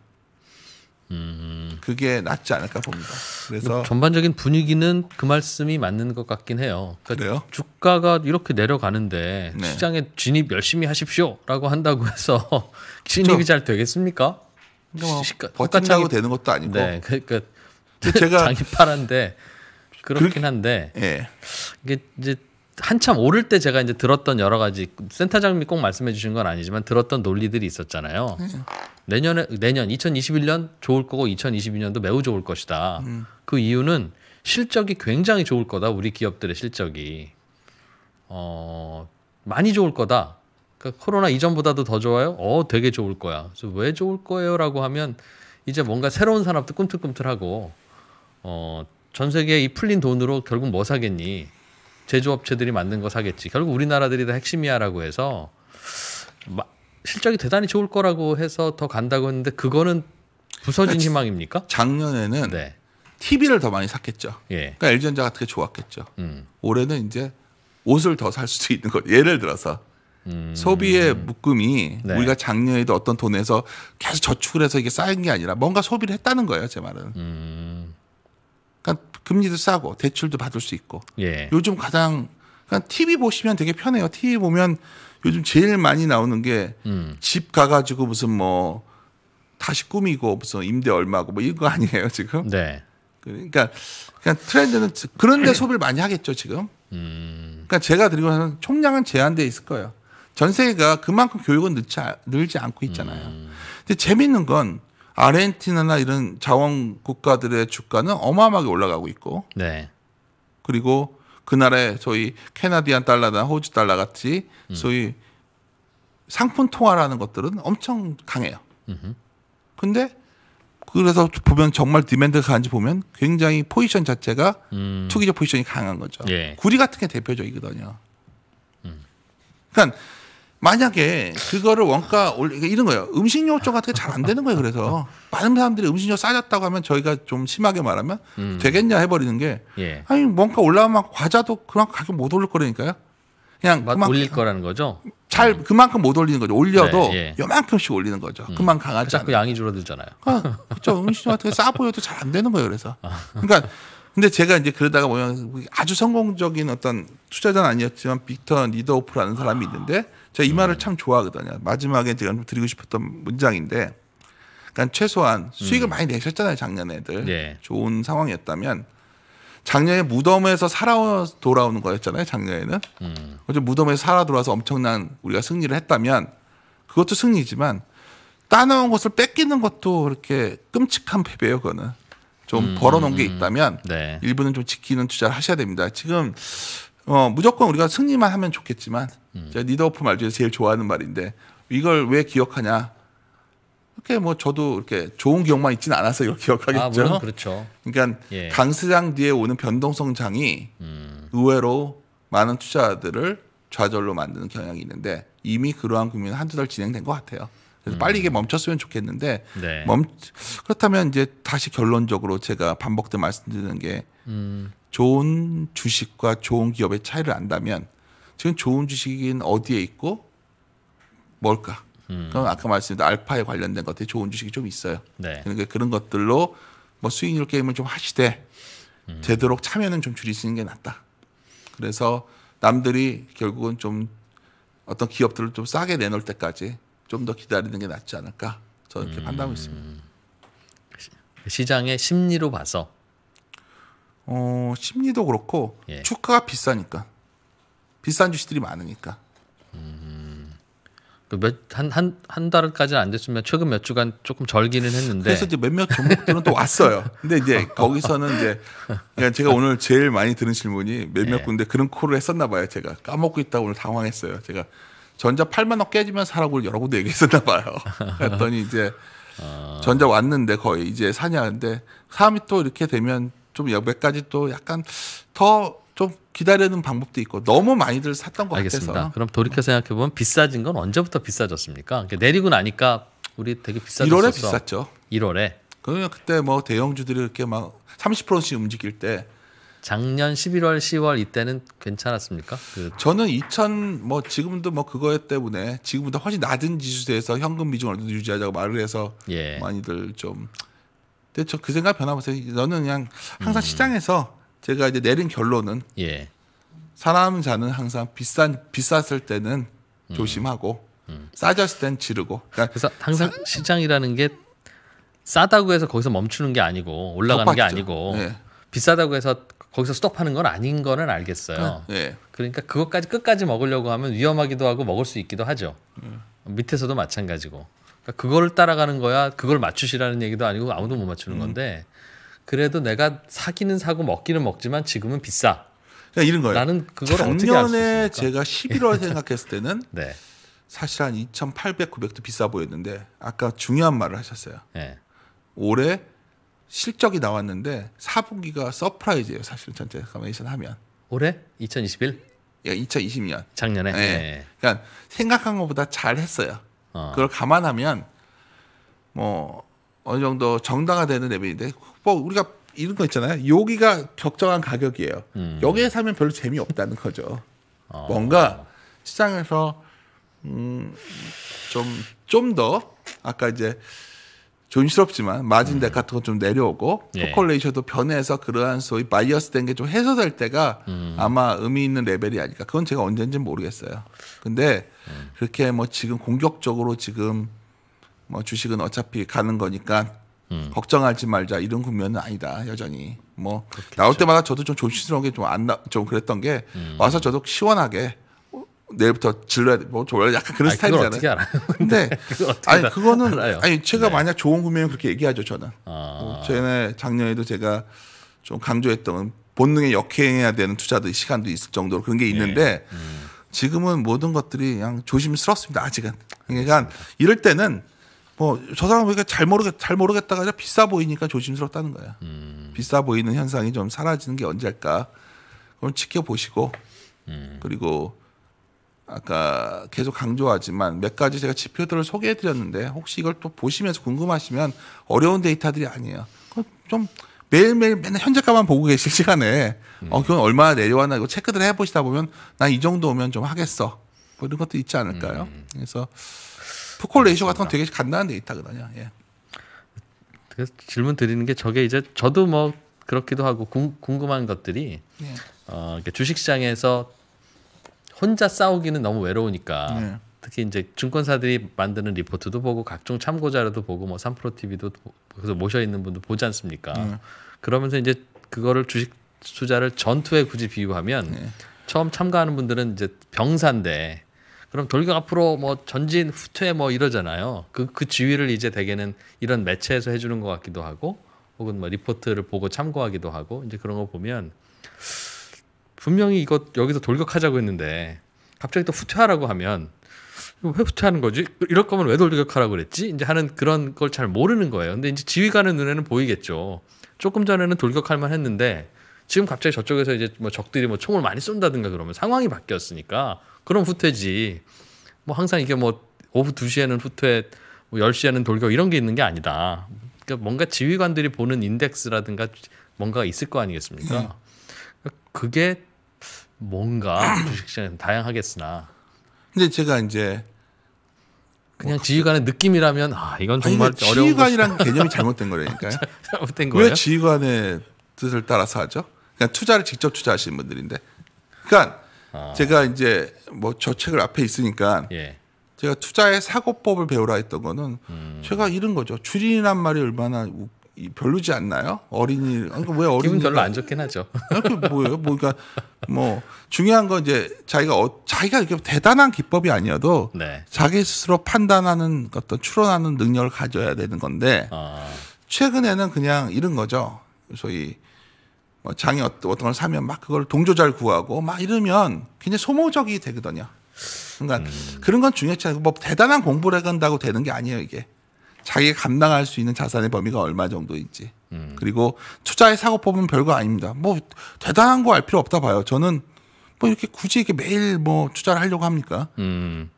그게 낫지 않을까 봅니다. 그래서 전반적인 분위기는 그 말씀이 맞는 것 같긴 해요. 그러니까 그래요 주가가 이렇게 내려가는데 네. 시장에 진입 열심히 하십시오라고 한다고 해서 진입이 잘 되겠습니까? 그러니까 뭐 버틴고 되는 것도 아니고. 네, 그러니까 제가 장이 파란데 그렇긴 한데 예. 이게 이제 한참 오를 때 제가 이제 들었던 여러 가지 센터장님이 꼭 말씀해 주신 건 아니지만 들었던 논리들이 있었잖아요. 음. 내년에 내년 2021년 좋을 거고 2022년도 매우 좋을 것이다. 음. 그 이유는 실적이 굉장히 좋을 거다. 우리 기업들의 실적이 어 많이 좋을 거다. 그러니까 코로나 이전보다도 더 좋아요. 어 되게 좋을 거야. 그래서 왜 좋을 거예요라고 하면 이제 뭔가 새로운 산업도 꿈틀꿈틀하고 어전 세계 에이 풀린 돈으로 결국 뭐 사겠니? 제조업체들이 만든 거 사겠지. 결국 우리나라들이 다 핵심이야라고 해서 실적이 대단히 좋을 거라고 해서 더 간다고 했는데 그거는 부서진 그러니까 희망입니까? 작년에는 네. TV를 더 많이 샀겠죠. 예. 그러니까 LG전자가 그게 좋았겠죠. 음. 올해는 이제 옷을 더 살 수도 있는 거 예를 들어서 음. 소비의 묶음이 네. 우리가 작년에도 어떤 돈에서 계속 저축을 해서 이게 쌓인 게 아니라 뭔가 소비를 했다는 거예요. 제 말은. 음. 금리도 싸고 대출도 받을 수 있고 예. 요즘 가장 그러 그러니까 TV 보시면 되게 편해요. TV 보면 요즘 제일 많이 나오는 게집 음. 가가지고 무슨 뭐 다시 꾸미고 무슨 임대 얼마고 뭐 이거 아니에요 지금. 네. 그러니까 그냥 그러니까 트렌드는 그런데 소비를 많이 하겠죠 지금. 음. 그러니까 제가 드리고 하는 총량은 제한돼 있을 거예요. 전세가 그만큼 교육은 늘지, 늘지 않고 있잖아요. 음. 근데 재밌는 건 아르헨티나나 이런 자원 국가들의 주가는 어마어마하게 올라가고 있고 네. 그리고 그 나라의 소위 캐나디안 달러나 호주 달러 같이 음. 소위 상품 통화라는 것들은 엄청 강해요. 음흠. 근데 그래서 보면 정말 디맨드가 강한지 보면 굉장히 포지션 자체가 음. 투기적 포지션이 강한 거죠. 예. 구리 같은 게 대표적이거든요. 음. 그러니까 만약에 그거를 원가 올리 이런 거예요. 음식료 업 같은 게 잘 안 되는 거예요. 그래서 많은 사람들이 음식료 싸졌다고 하면 저희가 좀 심하게 말하면 음. 되겠냐 해버리는 게 예. 아니 원가 올라오면 과자도 그만큼 가격 못 올릴 거라니까요. 그냥 그만 올릴 거라는 거죠. 잘 음. 그만큼 못 올리는 거죠. 올려도 네, 예. 요만큼씩 올리는 거죠. 음. 그만 강하지 자꾸 양이 줄어들잖아요. 아, 그렇죠. 음식료 같은 게 싸 보여도 잘 안 되는 거예요. 그래서 아. 그러니까. 근데 제가 이제 그러다가 뭐냐 아주 성공적인 어떤 투자자는 아니었지만 빅터 리더오프라는 사람이 있는데 제가 이 말을 참 좋아하거든요. 마지막에 제가 드리고 싶었던 문장인데, 그러니까 최소한 수익을 음. 많이 내셨잖아요 작년에들 예. 좋은 상황이었다면 작년에 무덤에서 살아 돌아오는 거였잖아요 작년에는 음. 무덤에서 살아 돌아서 엄청난 우리가 승리를 했다면 그것도 승리지만 따놓은 것을 뺏기는 것도 이렇게 끔찍한 패배예요 그거는 좀 음. 벌어놓은 게 음, 음. 있다면 네. 일부는 좀 지키는 투자를 하셔야 됩니다 지금 어, 무조건 우리가 승리만 하면 좋겠지만 음. 제가 니더오프 말 중에 제일 좋아하는 말인데 이걸 왜 기억하냐? 이렇게 뭐 저도 이렇게 좋은 기억만 있지는 않아서 이걸 기억하겠죠. 아, 물론 그렇죠. 그러니까 예. 강세장 뒤에 오는 변동성 장이 음. 의외로 많은 투자들을 좌절로 만드는 경향이 있는데 이미 그러한 국면 한두 달 진행된 것 같아요. 그래서 음. 빨리 이게 음. 멈췄으면 좋겠는데 네. 멈 그렇다면 이제 다시 결론적으로 제가 반복돼 말씀드리는 게 음. 좋은 주식과 좋은 기업의 차이를 안다면 지금 좋은 주식인 어디에 있고 뭘까? 음. 그럼 아까 말씀드린 알파에 관련된 것들 좋은 주식이 좀 있어요. 네. 그러니까 그런 것들로 뭐 수익률 게임을 좀 하시되 음. 되도록 참여는 좀 줄이시는 게 낫다. 그래서 남들이 결국은 좀 어떤 기업들을 좀 싸게 내놓을 때까지 좀 더 기다리는 게 낫지 않을까 저는 이렇게 음. 판단하고 있습니다. 시장의 심리로 봐서 어, 심리도 그렇고 예. 주가가 비싸니까 비싼 주식들이 많으니까. 음. 그 몇한한한 한 달까지는 안 됐으면 최근 몇 주간 조금 절기는 했는데. 그래서 이제 몇몇 종목들은 또 왔어요. 근데 이제 거기서는 이제 그러 그러니까 제가 오늘 제일 많이 들은 질문이 몇몇 예. 군데 그런 코를 했었나 봐요. 제가 까먹고 있다 고 오늘 당황했어요. 제가 전자 8만 원 깨지면 사라고 여러 군데 얘기했었나 봐요. 그랬더니 이제 어. 전자 왔는데 거의 이제 사냐는데 사람이 또 이렇게 되면 좀몇 가지 또 약간 더 좀 기다리는 방법도 있고 너무 많이들 샀던 것 알겠습니다. 같아서 그럼 돌이켜 생각해 보면 비싸진 건 언제부터 비싸졌습니까? 내리고 나니까 우리 되게 비싸졌어. 1월에 비쌌죠. 1월에. 그러면 그때 뭐 대형주들이 이렇게 막 30%씩 움직일 때 작년 11월, 10월 이때는 괜찮았습니까? 그 저는 2000 뭐 지금도 뭐그거 때문에 지금보다 훨씬 낮은 지수대에서 현금 비중을 유지하자고 말을 해서 예. 많이들 좀 근데 저그 생각 변함없어요. 저는 그냥 항상 음. 시장에서 제가 이제 내린 결론은 예. 사람 자는 항상 비싼 비쌌을 때는 음. 조심하고 음. 싸졌을 땐 지르고. 그러니까 그래서 항상 사, 시장이라는 게 싸다고 해서 거기서 멈추는 게 아니고 올라가는 덕박죠게 아니고 네. 비싸다고 해서 거기서 스톱하는 건 아닌 거는 알겠어요. 네. 네. 그러니까 그것까지 끝까지 먹으려고 하면 위험하기도 하고 먹을 수 있기도 하죠. 네. 밑에서도 마찬가지고. 그러니까 그걸 따라가는 거야. 그걸 맞추시라는 얘기도 아니고 아무도 못 맞추는 음. 건데 그래도 내가 사기는 사고 먹기는 먹지만 지금은 비싸. 그러니까 이런 거예요. 나는 그걸 작년에 제가 11월 생각했을 때는 네. 사실 한 2,800, 900도 비싸 보였는데 아까 중요한 말을 하셨어요. 네. 올해 실적이 나왔는데 4분기가 서프라이즈예요. 사실은 전체 가메이션 하면. 올해 2021? 2020년. 예, 작년에. 네. 네. 그러니까 생각한 것보다 잘 했어요. 어. 그걸 감안하면 뭐 어느 정도 정당화되는 레벨인데 뭐 우리가 이런 거 있잖아요. 여기가 적정한 가격이에요. 음. 여기에 사면 별로 재미 없다는 거죠. 어. 뭔가 시장에서 음좀좀 더 아까 이제 존스럽지만 마진 음. 데카토가 좀 내려오고 예. 포컬레이셔도 변해서 그러한 소위 바이어스된 게 좀 해소될 때가 음. 아마 의미 있는 레벨이 아닐까. 그건 제가 언제인지 모르겠어요. 근데 음. 그렇게 뭐 지금 공격적으로 지금 뭐 주식은 어차피 가는 거니까 음. 걱정하지 말자 이런 국면은 아니다 여전히 뭐 그렇겠죠. 나올 때마다 저도 좀 조심스러운 게 좀 안 나좀 좀 그랬던 게 음. 와서 저도 시원하게 내일부터 질러야 돼. 뭐 원래 약간 그런 아니, 스타일이잖아요. 어떻게 알아요? 근데, 근데 아니 그거는 알아요? 아니 제가 네. 만약 좋은 구매면 그렇게 얘기하죠 저는. 아. 전에 어, 작년에도 제가 좀 강조했던 본능에 역행해야 되는 투자도 시간도 있을 정도로 그런 게 예. 있는데 네. 음. 지금은 모든 것들이 그냥 조심스럽습니다 아직은. 그러니까 이럴 때는 뭐저 사람 왜 이렇게 잘 모르겠 잘 모르겠다가 아니라 비싸 보이니까 조심스럽다는 거야. 음. 비싸 보이는 현상이 좀 사라지는 게 언제일까? 그럼 지켜보시고 음. 그리고 아까 계속 강조하지만 몇 가지 제가 지표들을 소개해 드렸는데 혹시 이걸 또 보시면서 궁금하시면 어려운 데이터들이 아니에요. 그좀 매일매일 맨날 현재가만 보고 계실 시간에 어 그건 얼마나 내려왔나 이거 체크들 해 보시다 보면 난 이 정도 오면 좀 하겠어. 뭐 이런 것도 있지 않을까요? 음. 그래서 푸콜 레이쇼 같은 건 되게 간단한 데이터거든요. 예. 그래서 질문 드리는 게 저게 이제 저도 뭐 그렇기도 하고 궁금한 것들이 예. 어, 주식시장에서 혼자 싸우기는 너무 외로우니까 네. 특히 이제 증권사들이 만드는 리포트도 보고 각종 참고 자료도 보고 뭐 삼프로 TV도 그래서 모셔 있는 분도 보지 않습니까? 네. 그러면서 이제 그거를 주식 투자를 전투에 굳이 비유하면 네. 처음 참가하는 분들은 이제 병사인데 그럼 돌격 앞으로 뭐 전진 후퇴 뭐 이러잖아요. 그그 그지위를 이제 대개는 이런 매체에서 해주는 것 같기도 하고 혹은 뭐 리포트를 보고 참고하기도 하고 이제 그런 거 보면 분명히 이거 여기서 돌격하자고 했는데 갑자기 또 후퇴하라고 하면 왜 후퇴하는 거지? 이럴 거면 왜 돌격하라고 그랬지? 이제 하는 그런 걸 잘 모르는 거예요. 근데 이제 지휘관의 눈에는 보이겠죠. 조금 전에는 돌격할 만 했는데 지금 갑자기 저쪽에서 이제 뭐 적들이 뭐 총을 많이 쏜다든가 그러면 상황이 바뀌었으니까 그럼 후퇴지. 뭐 항상 이게 뭐 오후 2시에는 후퇴, 뭐 10시에는 돌격 이런 게 있는 게 아니다. 그러니까 뭔가 지휘관들이 보는 인덱스라든가 뭔가가 있을 거 아니겠습니까? 음. 그러니까 그게 뭔가 주식시장은 다양하겠으나. 근데 제가 이제 그냥 지휘관의 느낌이라면 아 이건 정말 아니, 어려운 지휘관이란 개념이 잘못된 거라니까 잘못된 거예요. 왜 지휘관의 뜻을 따라서 하죠? 그냥 투자를 직접 투자하시는 분들인데. 그러니까 아. 제가 이제 뭐 저 책을 앞에 있으니까 예. 제가 투자의 사고법을 배우라 했던 거는 음. 제가 잃은 거죠. 추진이란 말이 얼마나 별로지 않나요? 어린이 그러니까 왜 어린이 기분 별로 안 좋긴 하죠. 아, 그 뭐예요? 뭐 그러니까 뭐 중요한 건 이제 자기가 어, 자기가 이렇게 대단한 기법이 아니어도 네. 자기 스스로 판단하는 어떤 추론하는 능력을 가져야 되는 건데 아. 최근에는 그냥 이런 거죠. 소위 뭐 장이 어떤 걸 사면 막 그걸 동조잘 구하고 막 이러면 굉장히 소모적이 되거든요. 그러니까 음. 그런 건 중요치 않고 뭐 대단한 공부를 해간다고 되는 게 아니에요 이게. 자기가 감당할 수 있는 자산의 범위가 얼마 정도인지 음. 그리고 투자의 사고법은 별거 아닙니다. 뭐 대단한 거 알 필요 없다 봐요. 저는 뭐 이렇게 굳이 이렇게 매일 뭐 투자를 하려고 합니까? 음.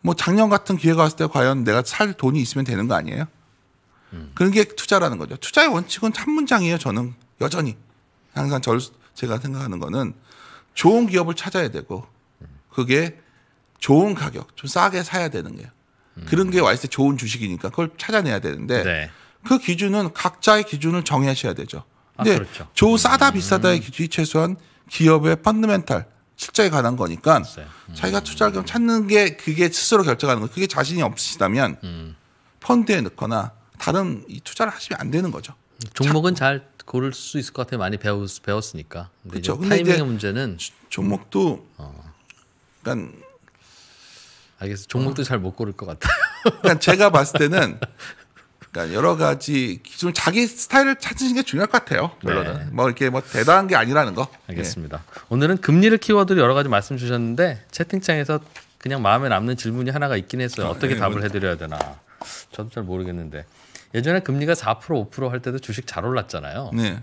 뭐 작년 같은 기회가 왔을 때 과연 내가 살 돈이 있으면 되는 거 아니에요? 음. 그런 게 투자라는 거죠. 투자의 원칙은 한 문장이에요. 저는 여전히 항상 절 제가 생각하는 거는 좋은 기업을 찾아야 되고 그게 좋은 가격 좀 싸게 사야 되는 거예요. 그런 게 와있을 때 좋은 주식이니까 그걸 찾아내야 되는데 네. 그 기준은 각자의 기준을 정하셔야 되죠. 아, 근데 아, 그렇죠. 조 싸다 음. 비싸다의 기준이 최소한 기업의 펀드멘탈 실제에 관한 거니까 음. 자기가 투자할 겸 찾는 게 그게 스스로 결정하는 거 그게 자신이 없으시다면 음. 펀드에 넣거나 다른 이 투자를 하시면 안 되는 거죠. 종목은 자, 잘 고를 수 있을 것 같아요. 많이 배웠, 배웠으니까. 그렇죠. 근데 타이밍의 문제는 종목도 어. 그러니까 알겠어요. 종목도 어. 아. 잘못 고를 것 같아요. 그러니까 제가 봤을 때는 그러니까 여러 가지 좀 자기 스타일을 찾으시는 게 중요할 것 같아요. 결론은 네. 뭐 이렇게 뭐 대단한 게 아니라는 거. 알겠습니다. 네. 오늘은 금리를 키워드로 여러 가지 말씀 주셨는데 채팅창에서 그냥 마음에 남는 질문이 하나가 있긴 했어요. 어떻게 네, 답을 해드려야 되나. 저도 잘 모르겠는데 예전에 금리가 4% 5%할 때도 주식 잘 올랐잖아요. 네.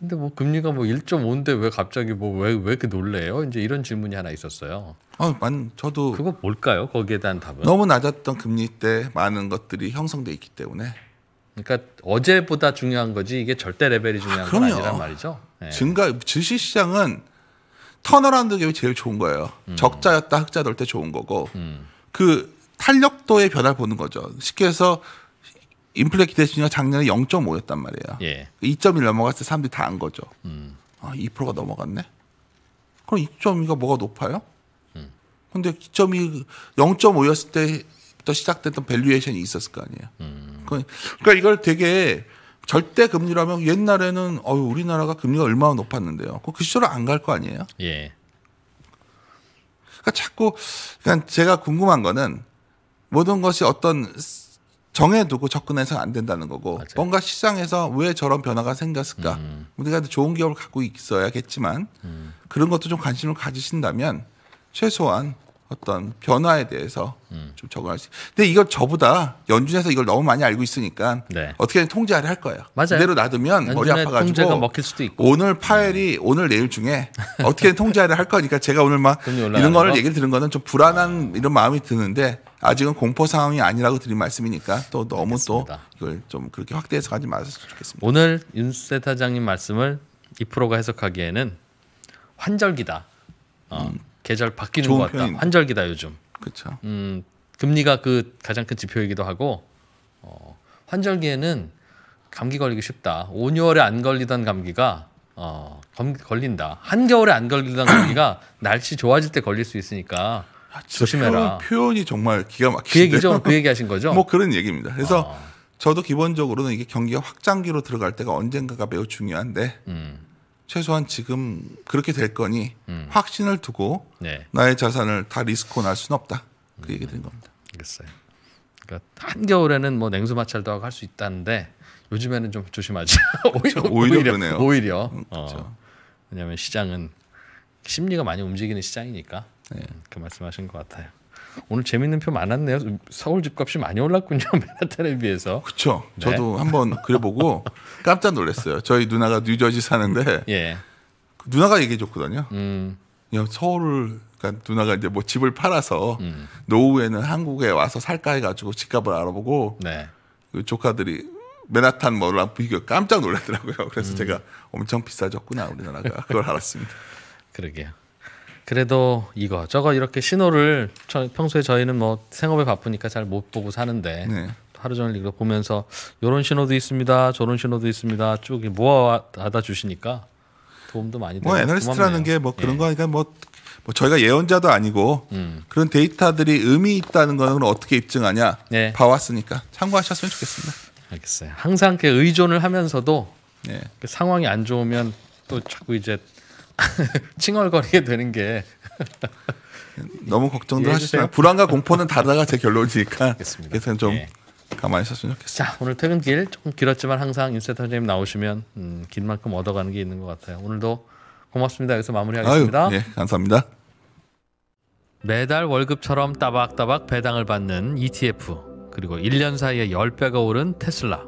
근데 뭐 금리가 뭐 1.5인데 왜 갑자기 뭐 왜 왜 이렇게 놀래요? 이제 이런 질문이 하나 있었어요. 어, 만 저도 그거 뭘까요? 거기에 대한 답은 너무 낮았던 금리 때 많은 것들이 형성돼 있기 때문에. 그러니까 어제보다 중요한 거지 이게 절대 레벨이 아, 중요한 아, 건 아니란 말이죠. 네. 증가 증시 시장은 터널라운드갭 제일 좋은 거예요. 음. 적자였다 흑자 돌때 좋은 거고 음. 그 탄력도의 변화를 보는 거죠. 쉽게 해서 인플레 기대수준이 작년에 0.5였단 말이에요. 예. 2.1 그 넘어갔을 때 사람들이 다 안 거죠. 음. 아, 2%가 넘어갔네. 그럼 2.2가 뭐가 높아요? 음. 근데 2.2 0.5였을 때부터 시작됐던 밸류에이션이 있었을 거 아니에요. 음. 그, 그러니까 이걸 되게 절대 금리라면 옛날에는 어유 우리나라가 금리가 얼마나 높았는데요. 그 시절로 안갈 거 아니에요? 예. 그러니까 자꾸 그냥 그러니까 제가 궁금한 거는 모든 것이 어떤 정해두고 접근해서 안 된다는 거고 맞아요. 뭔가 시장에서 왜 저런 변화가 생겼을까 음. 우리가 좋은 기업을 갖고 있어야겠지만 음. 그런 것도 좀 관심을 가지신다면 최소한 어떤 변화에 대해서 음. 좀 적응할 수. 근데 이거 저보다 연준에서 이걸 너무 많이 알고 있으니까 네. 어떻게든 통제하려 할 거예요. 맞아요. 그대로 놔두면 머리 아파가지고 먹힐 수도 있고. 오늘 파일이 음. 오늘 내일 중에 어떻게든 통제하려 할 거니까 제가 오늘 막 이런 거를 거? 얘기를 들은 거는 좀 불안한 이런 마음이 드는데 아직은 공포 상황이 아니라고 드린 말씀이니까 또 너무 알겠습니다. 또 이걸 좀 그렇게 확대해서 가지 마셨으면 좋겠습니다. 오늘 윤세타장님 말씀을 이 프로가 해석하기에는 환절기다. 어. 음. 계절 바뀌는 것 같다. 편인데. 환절기다 요즘. 그렇죠. 음, 금리가 그 가장 큰 지표이기도 하고 어, 환절기에는 감기 걸리기 쉽다. 5월에 안 걸리던 감기가 어, 검, 걸린다. 한겨울에 안 걸리던 감기가 날씨 좋아질 때 걸릴 수 있으니까 아, 조심해라. 표현, 이 정말 기가 그 막히그 얘기죠. 그 얘기하신 거죠. 뭐 그런 얘기입니다. 그래서 어. 저도 기본적으로는 이게 경기가 확장기로 들어갈 때가 언젠가가 매우 중요한데 음. 최소한 지금 그렇게 될 거니 음. 확신을 두고 네. 나의 자산을 다 리스크 날 수는 없다. 그 음. 얘기 드린 겁니다. 알겠어요. 그러니까 한겨울에는 뭐 냉수 마찰도 하고 할 수 있다는데 요즘에는 좀 조심하죠. 오히려, 오히려 그러네요. 오히려. 그렇죠. 어, 왜냐하면 시장은 심리가 많이 움직이는 시장이니까 네. 음, 그 말씀하신 것 같아요. 오늘 재밌는 표 많았네요. 서울 집값이 많이 올랐군요. 맨하탄에 비해서. 그렇죠. 네. 저도 한번 그려보고 깜짝 놀랐어요. 저희 누나가 뉴저지 사는데 예. 누나가 얘기해 줬거든요. 음. 서울을 그러니까 누나가 이제 뭐 집을 팔아서 음. 노후에는 한국에 와서 살까 해가지고 집값을 알아보고 네. 그 조카들이 맨하탄 뭐랑 비교 깜짝 놀랐더라고요. 그래서 음. 제가 엄청 비싸졌구나 우리나라가 그걸 알았습니다. 그러게요. 그래도 이거 저거 이렇게 신호를 저, 평소에 저희는 뭐 생업에 바쁘니까 잘 못 보고 사는데 네. 하루 종일 이거 보면서 요런 신호도 있습니다. 저런 신호도 있습니다. 쭉 모아 받아 주시니까 도움도 많이 뭐 되고 뭐 애널리스트라는 게 뭐 그런 예. 거니까 뭐, 뭐 저희가 예언자도 아니고 음. 그런 데이터들이 의미 있다는 거는 어떻게 입증하냐 예. 봐왔으니까 참고하셨으면 좋겠습니다. 알겠어요. 항상 이렇게 의존을 하면서도 예. 상황이 안 좋으면 또 자꾸 이제 칭얼거리게 되는 게 너무 걱정들 하시나 불안과 공포는 다르다가 제 결론이니까 그래서 좀 예. 가만히 있었으면 좋겠어요. 자 오늘 퇴근길 조금 길었지만 항상 인세터 선생님 나오시면 음, 긴 만큼 얻어가는 게 있는 것 같아요. 오늘도 고맙습니다. 여기서 마무리하겠습니다. 아유, 예, 감사합니다. 매달 월급처럼 따박따박 배당을 받는 ETF 그리고 1년 사이에 10배가 오른 테슬라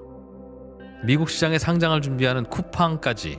미국 시장에 상장을 준비하는 쿠팡까지